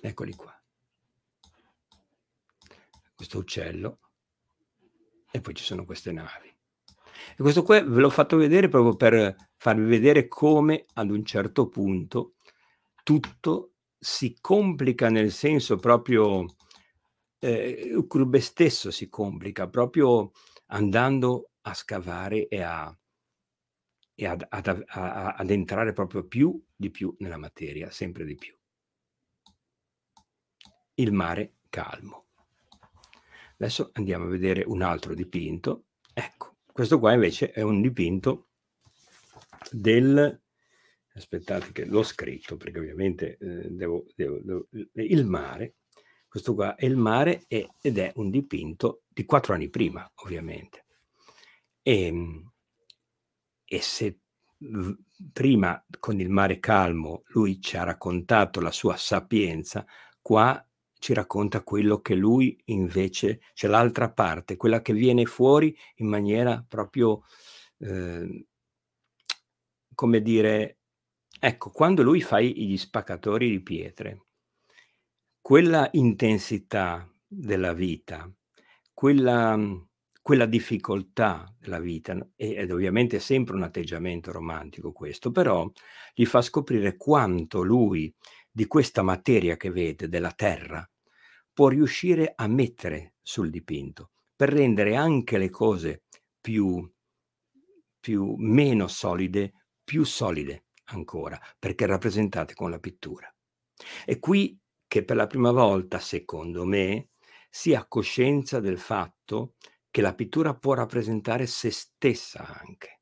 Eccoli qua. Questo uccello e poi ci sono queste navi. E questo qua ve l'ho fatto vedere proprio per farvi vedere come ad un certo punto tutto si complica nel senso proprio, eh, Krube stesso si complica proprio andando a scavare e, a, e ad, ad, a, ad entrare proprio più di più nella materia, sempre di più. Il mare calmo. Adesso andiamo a vedere un altro dipinto. Ecco. Questo qua invece è un dipinto del... Aspettate che l'ho scritto perché ovviamente eh, devo, devo, devo, Il mare, questo qua è il mare è, ed è un dipinto di quattro anni prima ovviamente. E, ehm, e se prima con il mare calmo lui ci ha raccontato la sua sapienza, qua ci racconta quello che lui invece, c'è cioè l'altra parte, quella che viene fuori in maniera proprio, eh, come dire, ecco, quando lui fa gli spaccatori di pietre, quella intensità della vita, quella, quella difficoltà della vita, ed ovviamente è sempre un atteggiamento romantico questo, però gli fa scoprire quanto lui di questa materia che vede, della terra, può riuscire a mettere sul dipinto per rendere anche le cose più, più meno solide, più solide ancora, perché rappresentate con la pittura. è qui che per la prima volta, secondo me, si ha coscienza del fatto che la pittura può rappresentare se stessa anche.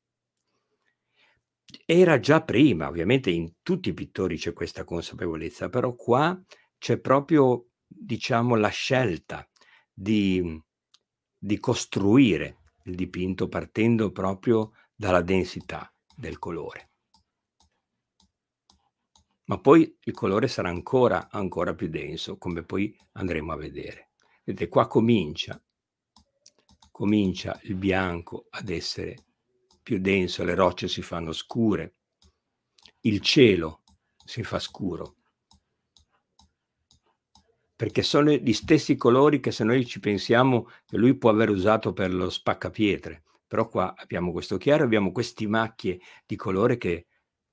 Era già prima, ovviamente in tutti i pittori c'è questa consapevolezza, però qua c'è proprio diciamo, la scelta di, di costruire il dipinto partendo proprio dalla densità del colore. Ma poi il colore sarà ancora, ancora più denso, come poi andremo a vedere. Vedete, qua comincia, comincia il bianco ad essere più denso, le rocce si fanno scure, il cielo si fa scuro, perché sono gli stessi colori che se noi ci pensiamo che lui può aver usato per lo spaccapietre. Però qua abbiamo questo chiaro, abbiamo queste macchie di colore che,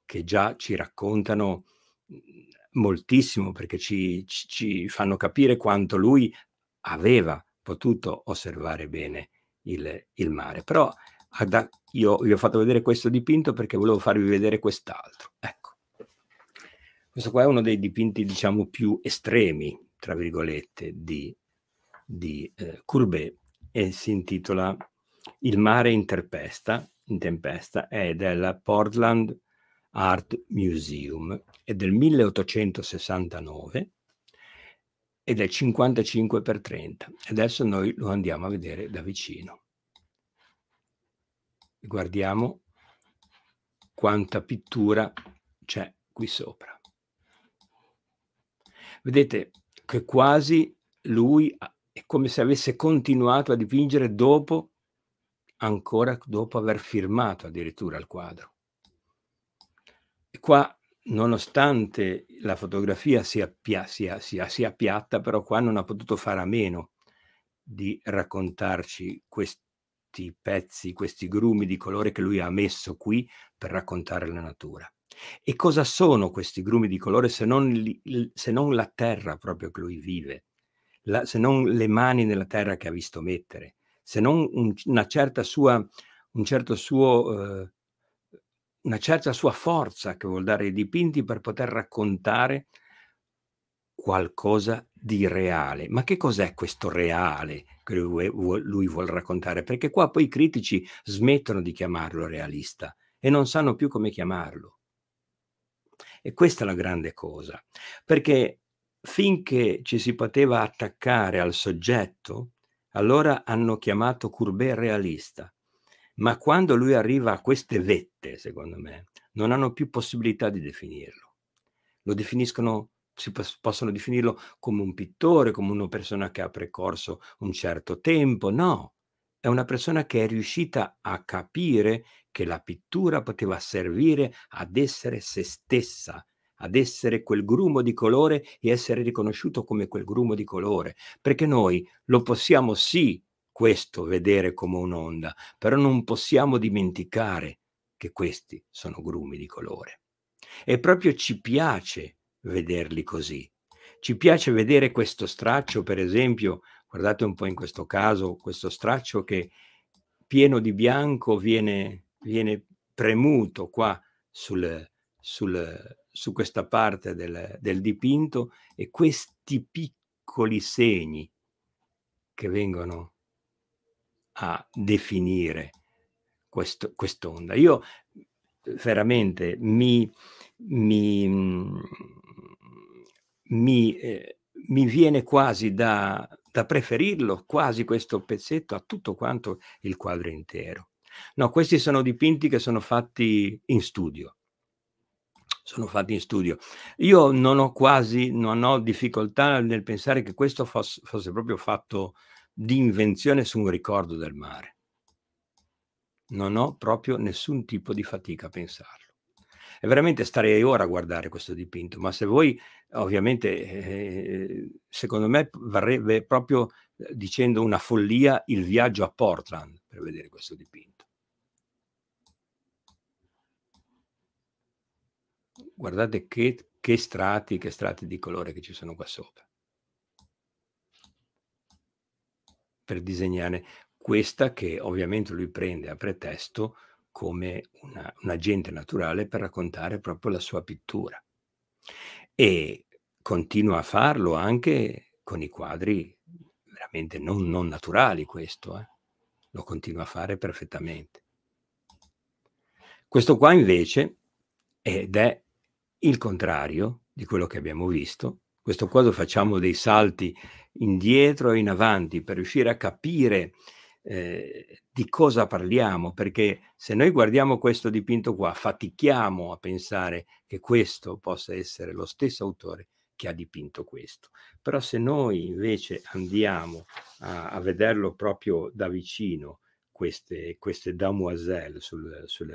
che già ci raccontano moltissimo perché ci, ci, ci, fanno capire quanto lui aveva potuto osservare bene il, il mare. Però da, io vi ho fatto vedere questo dipinto perché volevo farvi vedere quest'altro. Ecco. Questo qua è uno dei dipinti, diciamo, più estremi tra virgolette, di, di eh, Courbet e si intitola Il mare in tempesta, in tempesta è del Portland Art Museum, è del 1869 ed è 55 x 30. Adesso noi lo andiamo a vedere da vicino. Guardiamo quanta pittura c'è qui sopra. Vedete, che quasi lui è come se avesse continuato a dipingere dopo, ancora dopo aver firmato addirittura il quadro. E qua, nonostante la fotografia sia, pia, sia, sia, sia piatta, però qua non ha potuto fare a meno di raccontarci questi pezzi, questi grumi di colore che lui ha messo qui per raccontare la natura. E cosa sono questi grumi di colore se non, li, se non la terra proprio che lui vive, la, se non le mani nella terra che ha visto mettere, se non un, una certa sua, un certo suo, eh, una certa sua forza che vuol dare ai dipinti per poter raccontare qualcosa di reale. Ma che cos'è questo reale che lui, lui vuole raccontare? Perché qua poi i critici smettono di chiamarlo realista e non sanno più come chiamarlo. E questa è la grande cosa, perché finché ci si poteva attaccare al soggetto, allora hanno chiamato Courbet realista. Ma quando lui arriva a queste vette, secondo me, non hanno più possibilità di definirlo. Lo definiscono si possono definirlo come un pittore, come una persona che ha precorso un certo tempo. No, è una persona che è riuscita a capire che la pittura poteva servire ad essere se stessa, ad essere quel grumo di colore e essere riconosciuto come quel grumo di colore, perché noi lo possiamo sì questo vedere come un'onda, però non possiamo dimenticare che questi sono grumi di colore. E proprio ci piace vederli così. Ci piace vedere questo straccio, per esempio, guardate un po' in questo caso, questo straccio che pieno di bianco viene viene premuto qua sul, sul, su questa parte del, del dipinto e questi piccoli segni che vengono a definire questo, quest'onda. Io veramente mi, mi, mm, mi, eh, mi viene quasi da, da preferirlo, quasi questo pezzetto, a tutto quanto il quadro intero. No, questi sono dipinti che sono fatti in studio. Sono fatti in studio. Io non ho quasi, non ho difficoltà nel pensare che questo fosse, fosse proprio fatto di invenzione su un ricordo del mare. Non ho proprio nessun tipo di fatica a pensarlo. E veramente starei ora a guardare questo dipinto, ma se voi ovviamente eh, secondo me varrebbe proprio eh, dicendo una follia il viaggio a Portland per vedere questo dipinto. Guardate che, che strati, che strati di colore che ci sono qua sopra. Per disegnare questa che ovviamente lui prende a pretesto come una, un agente naturale per raccontare proprio la sua pittura. E continua a farlo anche con i quadri veramente non, non naturali questo, eh? lo continua a fare perfettamente. Questo qua invece, ed è il contrario di quello che abbiamo visto. Questo quadro facciamo dei salti indietro e in avanti per riuscire a capire eh, di cosa parliamo, perché se noi guardiamo questo dipinto qua, fatichiamo a pensare che questo possa essere lo stesso autore che ha dipinto questo. Però se noi invece andiamo a, a vederlo proprio da vicino, queste, queste damoiselle sul, sul,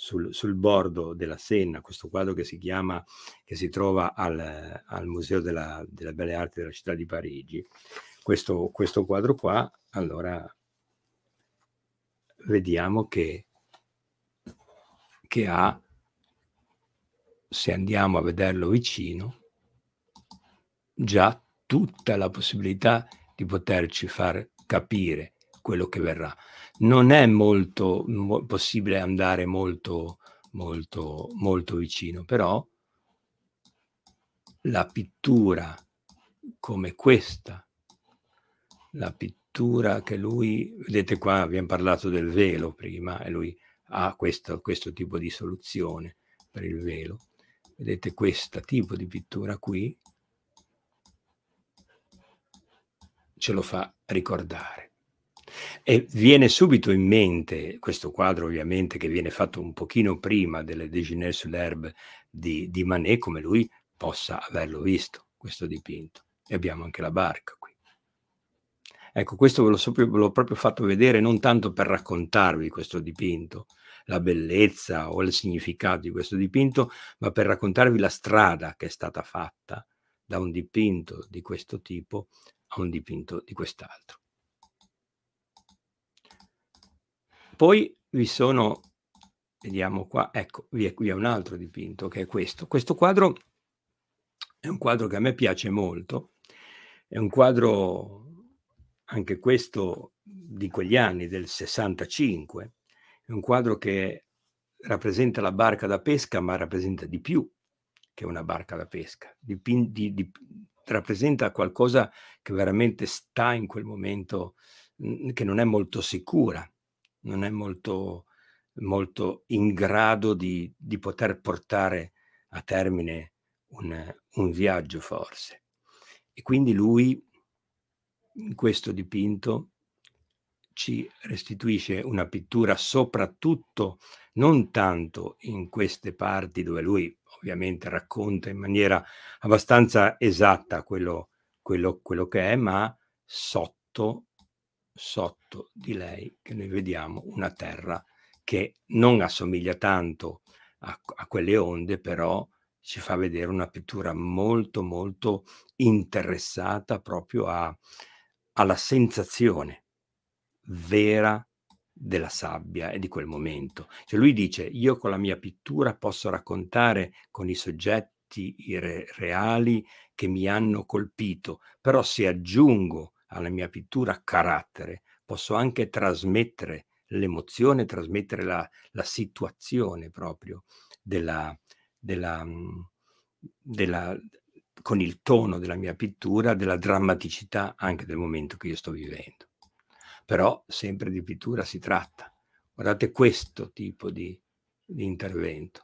sul, sul, bordo della Senna, questo quadro che si chiama, che si trova al, al Museo della, della, Belle Arti della città di Parigi. Questo, questo quadro qua, allora vediamo che, che ha, se andiamo a vederlo vicino, già tutta la possibilità di poterci far capire quello che verrà. Non è molto mo- possibile andare molto, molto, molto vicino, però la pittura come questa, la pittura che lui, vedete qua abbiamo parlato del velo prima e lui ha questo, questo tipo di soluzione per il velo. Vedete questo tipo di pittura qui ce lo fa ricordare. E viene subito in mente questo quadro, ovviamente, che viene fatto un pochino prima delle Déjeuner sull'herbe di, di Manet, come lui possa averlo visto, questo dipinto. E abbiamo anche la barca qui. Ecco, questo ve l'ho, so, proprio fatto vedere non tanto per raccontarvi questo dipinto, la bellezza o il significato di questo dipinto, ma per raccontarvi la strada che è stata fatta da un dipinto di questo tipo a un dipinto di quest'altro. Poi vi sono, vediamo qua, ecco, vi è, qui è un altro dipinto che è questo. Questo quadro è un quadro che a me piace molto, è un quadro anche questo di quegli anni, del 65, è un quadro che rappresenta la barca da pesca, ma rappresenta di più che una barca da pesca, Dipin, di, di, rappresenta qualcosa che veramente sta in quel momento, mh, che non è molto sicura, non è molto, molto in grado di, di, poter portare a termine un, un viaggio forse. E quindi lui, in questo dipinto, ci restituisce una pittura soprattutto non tanto in queste parti dove lui ovviamente racconta in maniera abbastanza esatta quello, quello, quello che è, ma sotto sotto di lei che noi vediamo una terra che non assomiglia tanto a, a quelle onde, però ci fa vedere una pittura molto molto interessata proprio a, alla sensazione vera della sabbia e di quel momento. Cioè lui dice, io con la mia pittura posso raccontare con i soggetti re reali che mi hanno colpito, però se aggiungo alla mia pittura carattere, posso anche trasmettere l'emozione, trasmettere la, la situazione proprio della, della, mhmm, della, con il tono della mia pittura, della drammaticità anche del momento che io sto vivendo. Però sempre di pittura si tratta. Guardate questo tipo di, di intervento.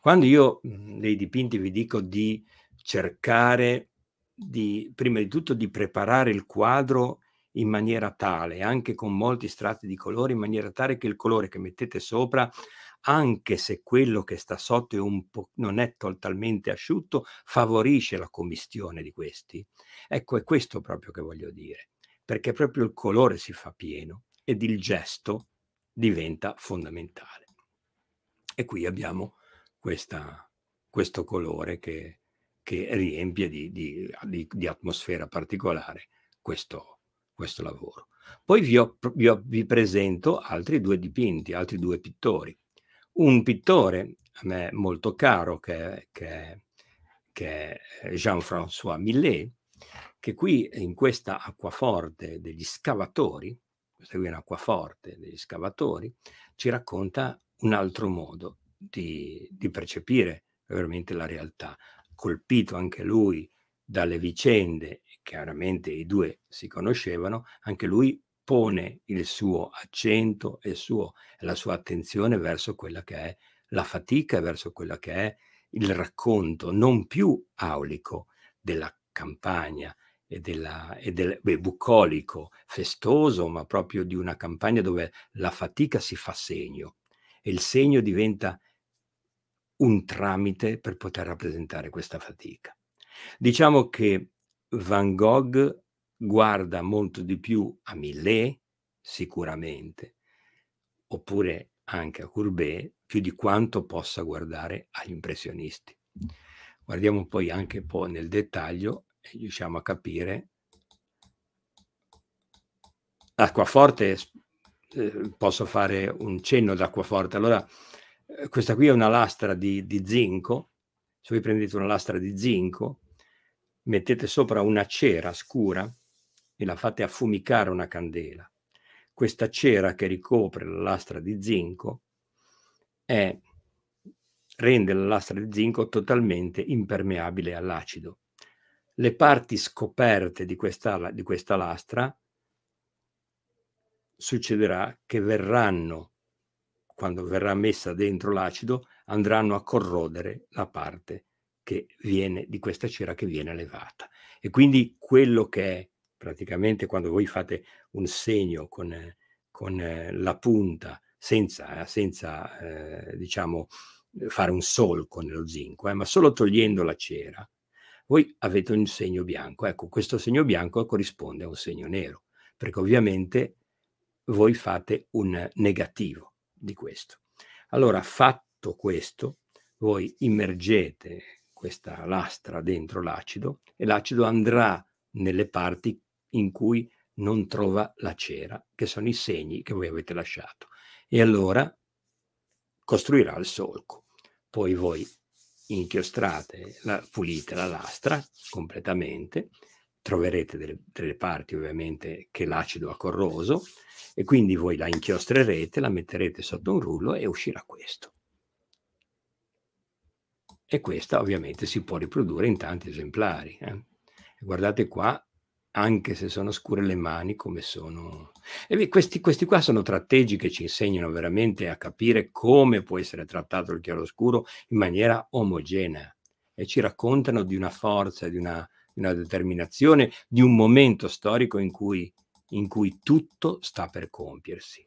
Quando io nei mhmm, dipinti vi dico di cercare di, prima di tutto di preparare il quadro in maniera tale, anche con molti strati di colore, in maniera tale che il colore che mettete sopra, anche se quello che sta sotto è un po- non è totalmente asciutto, favorisce la commistione di questi. Ecco, è questo proprio che voglio dire, perché proprio il colore si fa pieno ed il gesto diventa fondamentale. E qui abbiamo questa, questo colore che che riempie di, di, di, di atmosfera particolare questo, questo lavoro. Poi vi, ho, vi, ho, vi, presento altri due dipinti, altri due pittori. Un pittore a me molto caro che, che, che è eh, Jean-François Millet, che qui in questa acquaforte degli scavatori, questa qui è un'acquaforte degli scavatori, ci racconta un altro modo di, di percepire veramente la realtà, colpito anche lui dalle vicende, chiaramente i due si conoscevano, anche lui pone il suo accento e, la sua attenzione verso quella che è la fatica, verso quella che è il racconto non più aulico della campagna e, della, e del beh, bucolico, festoso, ma proprio di una campagna dove la fatica si fa segno e il segno diventa un tramite per poter rappresentare questa fatica. Diciamo che Van Gogh guarda molto di più a Millet, sicuramente, oppure anche a Courbet, più di quanto possa guardare agli impressionisti. Guardiamo poi anche un po' nel dettaglio e riusciamo a capire. Acquaforte, eh, posso fare un cenno d'acquaforte. Allora, eh, questa qui è una lastra di, di zinco, se voi prendete una lastra di zinco, mettete sopra una cera scura e la fate affumicare una candela. Questa cera che ricopre la lastra di zinco è, rende la lastra di zinco totalmente impermeabile all'acido. Le parti scoperte di questa, di questa lastra succederà che verranno quando verrà messa dentro l'acido, andranno a corrodere la parte che viene di questa cera che viene levata. E quindi quello che è praticamente quando voi fate un segno con, con eh, la punta senza, senza eh, diciamo, fare un solco nello zinco, eh, ma solo togliendo la cera, voi avete un segno bianco. Ecco, questo segno bianco corrisponde a un segno nero, perché ovviamente voi fate un negativo di questo. Allora, fatto questo, voi immergete questa lastra dentro l'acido e l'acido andrà nelle parti in cui non trova la cera, che sono i segni che voi avete lasciato. E allora costruirà il solco. Poi voi inchiostrate, la, pulite la lastra completamente troverete delle, delle, parti ovviamente che l'acido ha corroso e quindi voi la inchiostrerete, la metterete sotto un rullo e uscirà questo. E questa ovviamente si può riprodurre in tanti esemplari. Eh. Guardate qua, anche se sono scure le mani, come sono... E questi, questi qua sono tratteggi che ci insegnano veramente a capire come può essere trattato il chiaroscuro in maniera omogenea e ci raccontano di una forza, di una di una determinazione, di un momento storico in cui, in cui tutto sta per compiersi.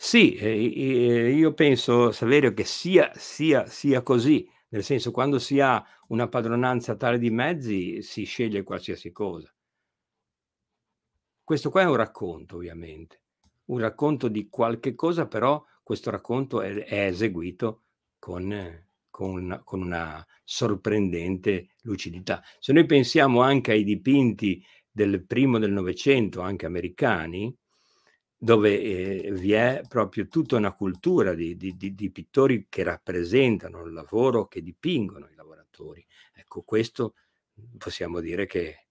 Sì, io penso, Saverio, che sia, sia, sia così, nel senso quando si ha una padronanza tale di mezzi si sceglie qualsiasi cosa. Questo qua è un racconto, ovviamente, un racconto di qualche cosa, però questo racconto è, è eseguito con, eh, con, una, con, una, sorprendente lucidità. Se noi pensiamo anche ai dipinti del primo del Novecento, anche americani, dove eh, vi è proprio tutta una cultura di, di, di, di, pittori che rappresentano il lavoro, che dipingono i lavoratori. Ecco, questo mm, possiamo dire che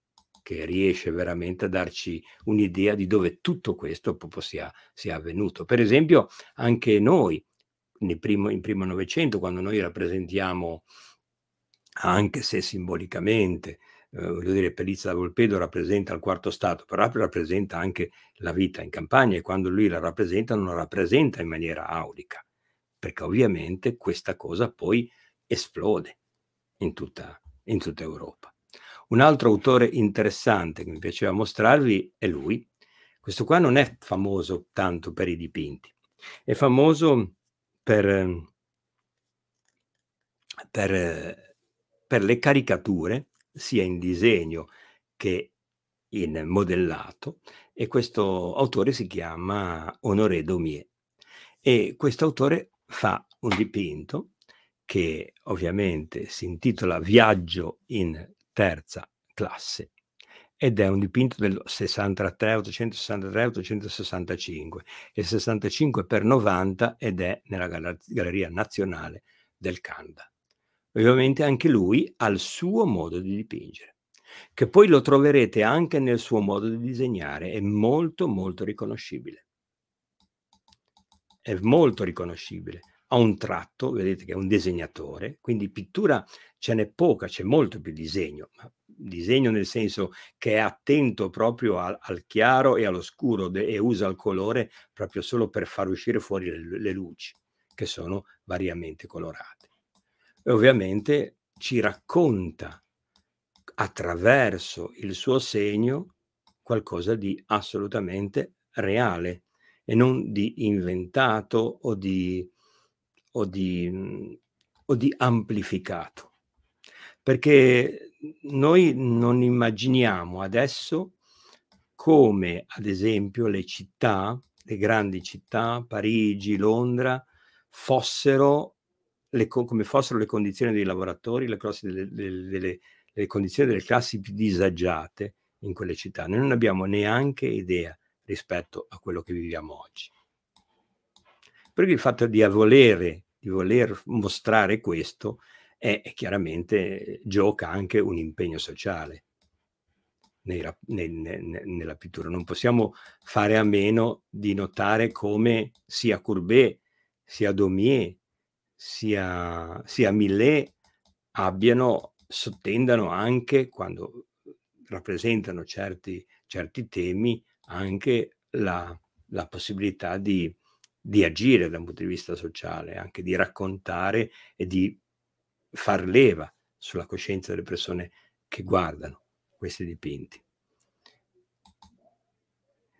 che riesce veramente a darci un'idea di dove tutto questo proprio sia, sia avvenuto. Per esempio, anche noi, nel primo, in primo Novecento, quando noi rappresentiamo, anche se simbolicamente, eh, voglio dire, Pelizza da Volpedo rappresenta il quarto stato, però rappresenta anche la vita in campagna e quando lui la rappresenta non la rappresenta in maniera aulica, perché ovviamente questa cosa poi esplode in tutta, in tutta Europa. Un altro autore interessante che mi piaceva mostrarvi è lui. Questo qua non è famoso tanto per i dipinti, è famoso per, ehm, per, eh, per le caricature, sia in disegno che in modellato, e questo autore si chiama Honoré Daumier. E questo autore fa un dipinto che ovviamente si intitola Viaggio in terza classe ed è un dipinto del 63, 863, 865 e 65 per 90 ed è nella Galleria Nazionale del Canada. Ovviamente anche lui ha il suo modo di dipingere, che poi lo troverete anche nel suo modo di disegnare, è molto molto riconoscibile. È molto riconoscibile a un tratto, vedete che è un disegnatore, quindi pittura ce n'è poca, c'è molto più disegno, ma disegno nel senso che è attento proprio al, al chiaro e allo all'oscuro e usa il colore proprio solo per far uscire fuori le, le luci, che sono variamente colorate. E ovviamente ci racconta attraverso il suo segno qualcosa di assolutamente reale e non di inventato o di o di, o di amplificato. Perché noi non immaginiamo adesso come, ad esempio, le città, le grandi città, Parigi, Londra, fossero le, come fossero le condizioni dei lavoratori, le, delle, delle, le condizioni delle classi più disagiate in quelle città. Noi non abbiamo neanche idea rispetto a quello che viviamo oggi. Perché il fatto di volere di voler mostrare questo è, è chiaramente gioca anche un impegno sociale nei, nei, ne, nella pittura. Non possiamo fare a meno di notare come sia Courbet, sia Daumier, sia, sia Millet abbiano, sottendano anche, quando rappresentano certi, certi temi, anche la, la possibilità di, di agire da un punto di vista sociale, anche di raccontare e di far leva sulla coscienza delle persone che guardano questi dipinti.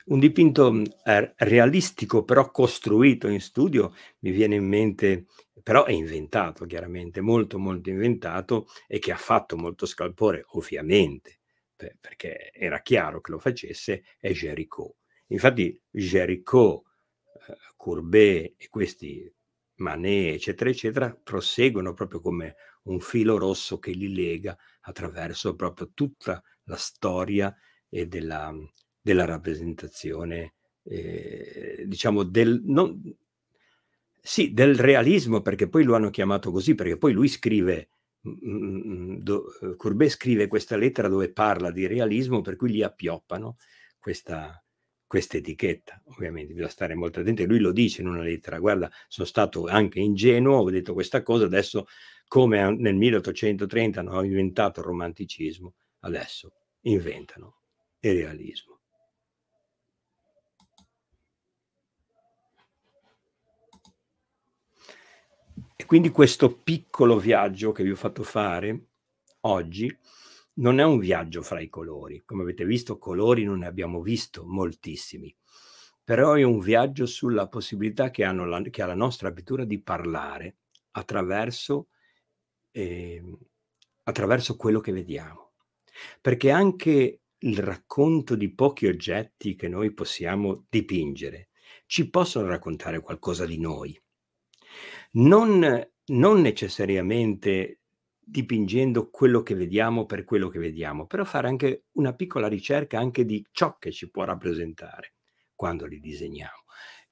Un dipinto realistico però costruito in studio mi viene in mente, però è inventato chiaramente, molto molto inventato e che ha fatto molto scalpore ovviamente, perché era chiaro che lo facesse, è Jericho. Infatti Jericho, eh, Courbet e questi Manet, eccetera, eccetera, proseguono proprio come un filo rosso che li lega attraverso proprio tutta la storia e della, della rappresentazione, eh, diciamo, del, non, sì, del realismo, perché poi lo hanno chiamato così, perché poi lui scrive, mm, mm, mm, do, eh, Courbet scrive questa lettera dove parla di realismo, per cui gli appioppano questa, questa etichetta, ovviamente bisogna stare molto attenti, lui lo dice in una lettera, guarda, sono stato anche ingenuo, ho detto questa cosa, adesso come nel 1830 hanno inventato il romanticismo, adesso inventano il realismo. E quindi questo piccolo viaggio che vi ho fatto fare oggi non è un viaggio fra i colori. Come avete visto, colori non ne abbiamo visto moltissimi, però è un viaggio sulla possibilità che, la, che ha la nostra abitura di parlare attraverso, eh, attraverso quello che vediamo. Perché anche il racconto di pochi oggetti che noi possiamo dipingere ci possono raccontare qualcosa di noi. Non, non necessariamente dipingendo quello che vediamo per quello che vediamo, però fare anche una piccola ricerca anche di ciò che ci può rappresentare quando li disegniamo.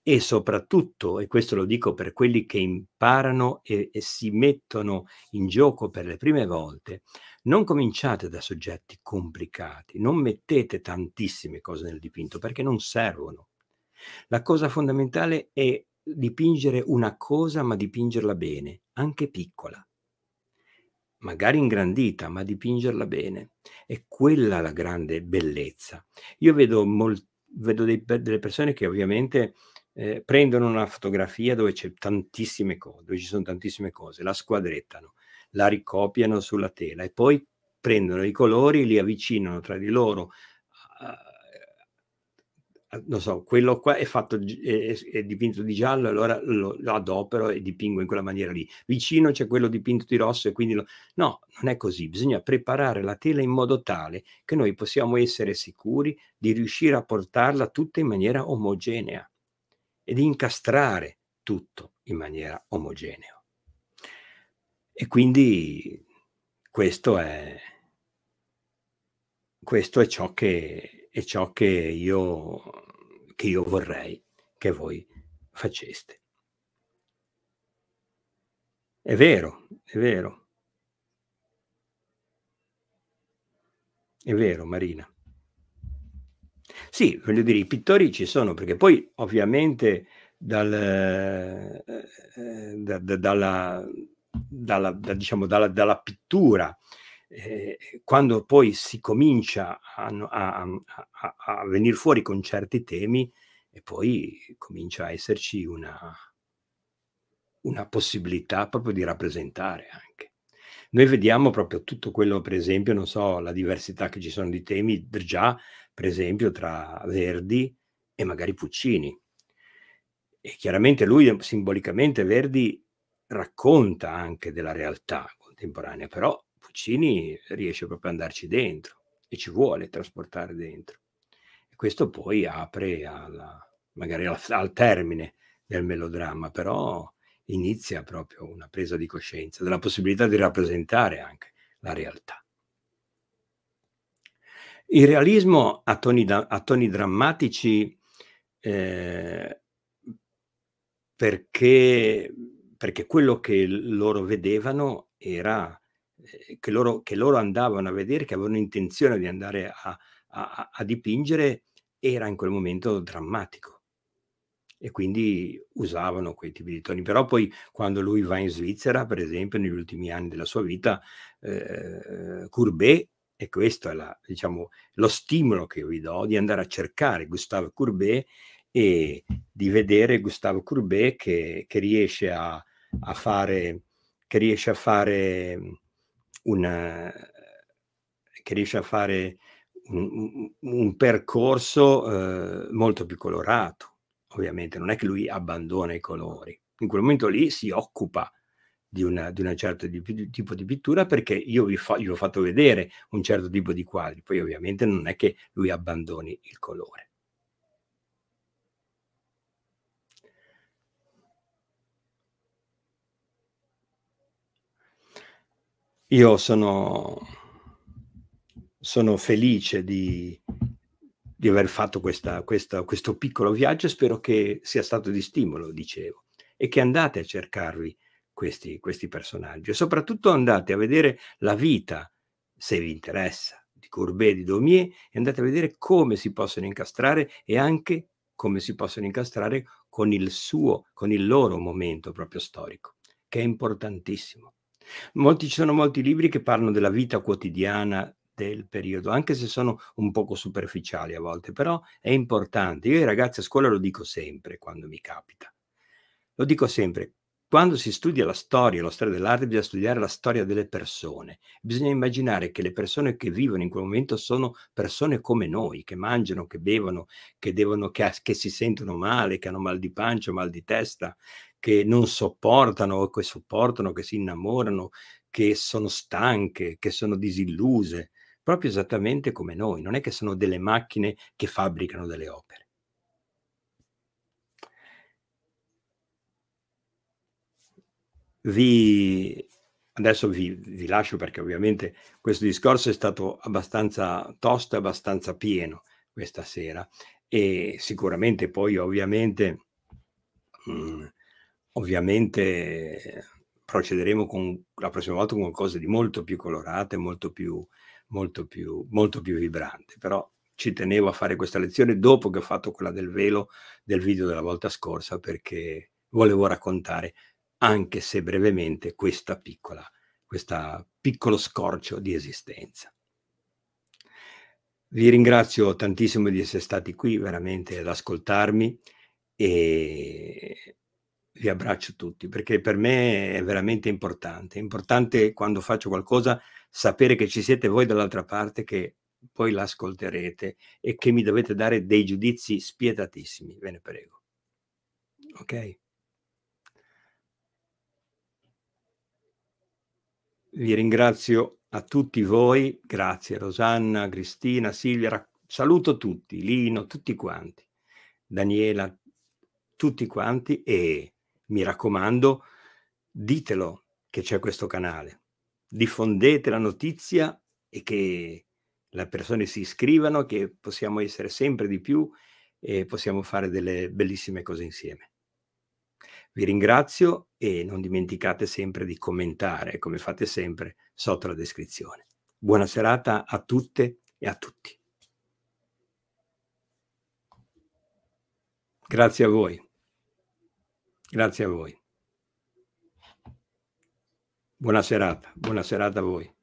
E soprattutto, e questo lo dico per quelli che imparano e, e si mettono in gioco per le prime volte, non cominciate da soggetti complicati, non mettete tantissime cose nel dipinto perché non servono. La cosa fondamentale è dipingere una cosa ma dipingerla bene, anche piccola magari ingrandita, ma dipingerla bene. È quella la grande bellezza. Io vedo, mol- vedo dei, delle persone che ovviamente eh, prendono una fotografia dove, co- dove ci sono tantissime cose, la squadrettano, la ricopiano sulla tela e poi prendono i colori, li avvicinano tra di loro, non eh, so, quello qua è, fatto, è, è dipinto di giallo, allora lo, lo, adopero e dipingo in quella maniera lì. Vicino c'è quello dipinto di rosso e quindi... Lo... No, non è così. Bisogna preparare la tela in modo tale che noi possiamo essere sicuri di riuscire a portarla tutta in maniera omogenea e di incastrare tutto in maniera omogenea. E quindi questo è, questo è ciò che, E ciò che io che io vorrei che voi faceste. È vero, è vero. È vero, Marina. Sì, voglio dire, i pittori ci sono, perché poi ovviamente dal, eh, eh da, da, dalla, dalla, da, diciamo, dalla, dalla, pittura eh, quando poi si comincia a, a, a, a venire fuori con certi temi e poi comincia a esserci una, una possibilità proprio di rappresentare anche. Noi vediamo proprio tutto quello, per esempio, non so, la diversità che ci sono di temi già, per esempio, tra Verdi e magari Puccini. E chiaramente lui simbolicamente Verdi racconta anche della realtà contemporanea, però vaccini riesce proprio ad andarci dentro e ci vuole trasportare dentro. E questo poi apre alla, magari al, al termine del melodramma, però inizia proprio una presa di coscienza della possibilità di rappresentare anche la realtà. Il realismo a toni, a toni drammatici eh, perché, perché quello che loro vedevano era eh, che loro, che loro, andavano a vedere, che avevano intenzione di andare a, a, a, dipingere, era in quel momento drammatico. E quindi usavano quei tipi di toni. Però poi quando lui va in Svizzera, per esempio, negli ultimi anni della sua vita, eh, eh Courbet, e questo è la, diciamo, lo stimolo che io vi do, di andare a cercare Gustave Courbet e di vedere Gustave Courbet che, che riesce a, a, fare, che riesce a fare una, eh, che riesce a fare un, un percorso eh, molto più colorato, ovviamente, non è che lui abbandona i colori, in quel momento lì si occupa di, una, di un certo di, di, tipo di pittura perché io vi, fa, vi ho fatto vedere un certo tipo di quadri, poi ovviamente non è che lui abbandoni il colore. io sono, sono felice di, di aver fatto questa, questa, questo piccolo viaggio e spero che sia stato di stimolo, dicevo, e che andate a cercarvi questi, questi personaggi e soprattutto andate a vedere la vita, se vi interessa, di Courbet, di Daumier e andate a vedere come si possono incastrare e anche come si possono incastrare con il suo, con il loro momento proprio storico, che è importantissimo. Molti, ci sono molti libri che parlano della vita quotidiana del periodo, anche se sono un poco superficiali a volte, però è importante. Io ai ragazzi a scuola lo dico sempre quando mi capita. Lo dico sempre, quando si studia la storia, la storia dell'arte, bisogna studiare la storia delle persone. Bisogna immaginare che le persone che vivono in quel momento sono persone come noi, che mangiano, che bevono, che, devono, che, che si sentono male, che hanno mal di pancia, mal di testa, che non sopportano o che sopportano, che si innamorano, che sono stanche, che sono disilluse, proprio esattamente come noi. Non è che sono delle macchine che fabbricano delle opere. Vi, adesso vi, vi lascio perché ovviamente questo discorso è stato abbastanza tosto e abbastanza pieno questa sera e sicuramente poi ovviamente mh, mm, Ovviamente procederemo con, la prossima volta con cose di molto più colorate, molto più, molto più, molto più vibrante, però ci tenevo a fare questa lezione dopo che ho fatto quella del velo del video della volta scorsa perché volevo raccontare anche se brevemente questa piccola, questo piccolo scorcio di esistenza. Vi ringrazio tantissimo di essere stati qui veramente ad ascoltarmi e vi abbraccio tutti perché per me è veramente importante. È importante quando faccio qualcosa sapere che ci siete voi dall'altra parte che poi l'ascolterete e che mi dovete dare dei giudizi spietatissimi, ve ne prego. Ok? Vi ringrazio a tutti voi, grazie Rosanna, Cristina, Silvia, saluto tutti, Lino, tutti quanti, Daniela, tutti quanti e mi raccomando, ditelo che c'è questo canale, diffondete la notizia e che le persone si iscrivano, che possiamo essere sempre di più e possiamo fare delle bellissime cose insieme. Vi ringrazio e non dimenticate sempre di commentare, come fate sempre, sotto la descrizione. Buona serata a tutte e a tutti. Grazie a voi. Grazie a voi. Buona serata, buona serata a voi.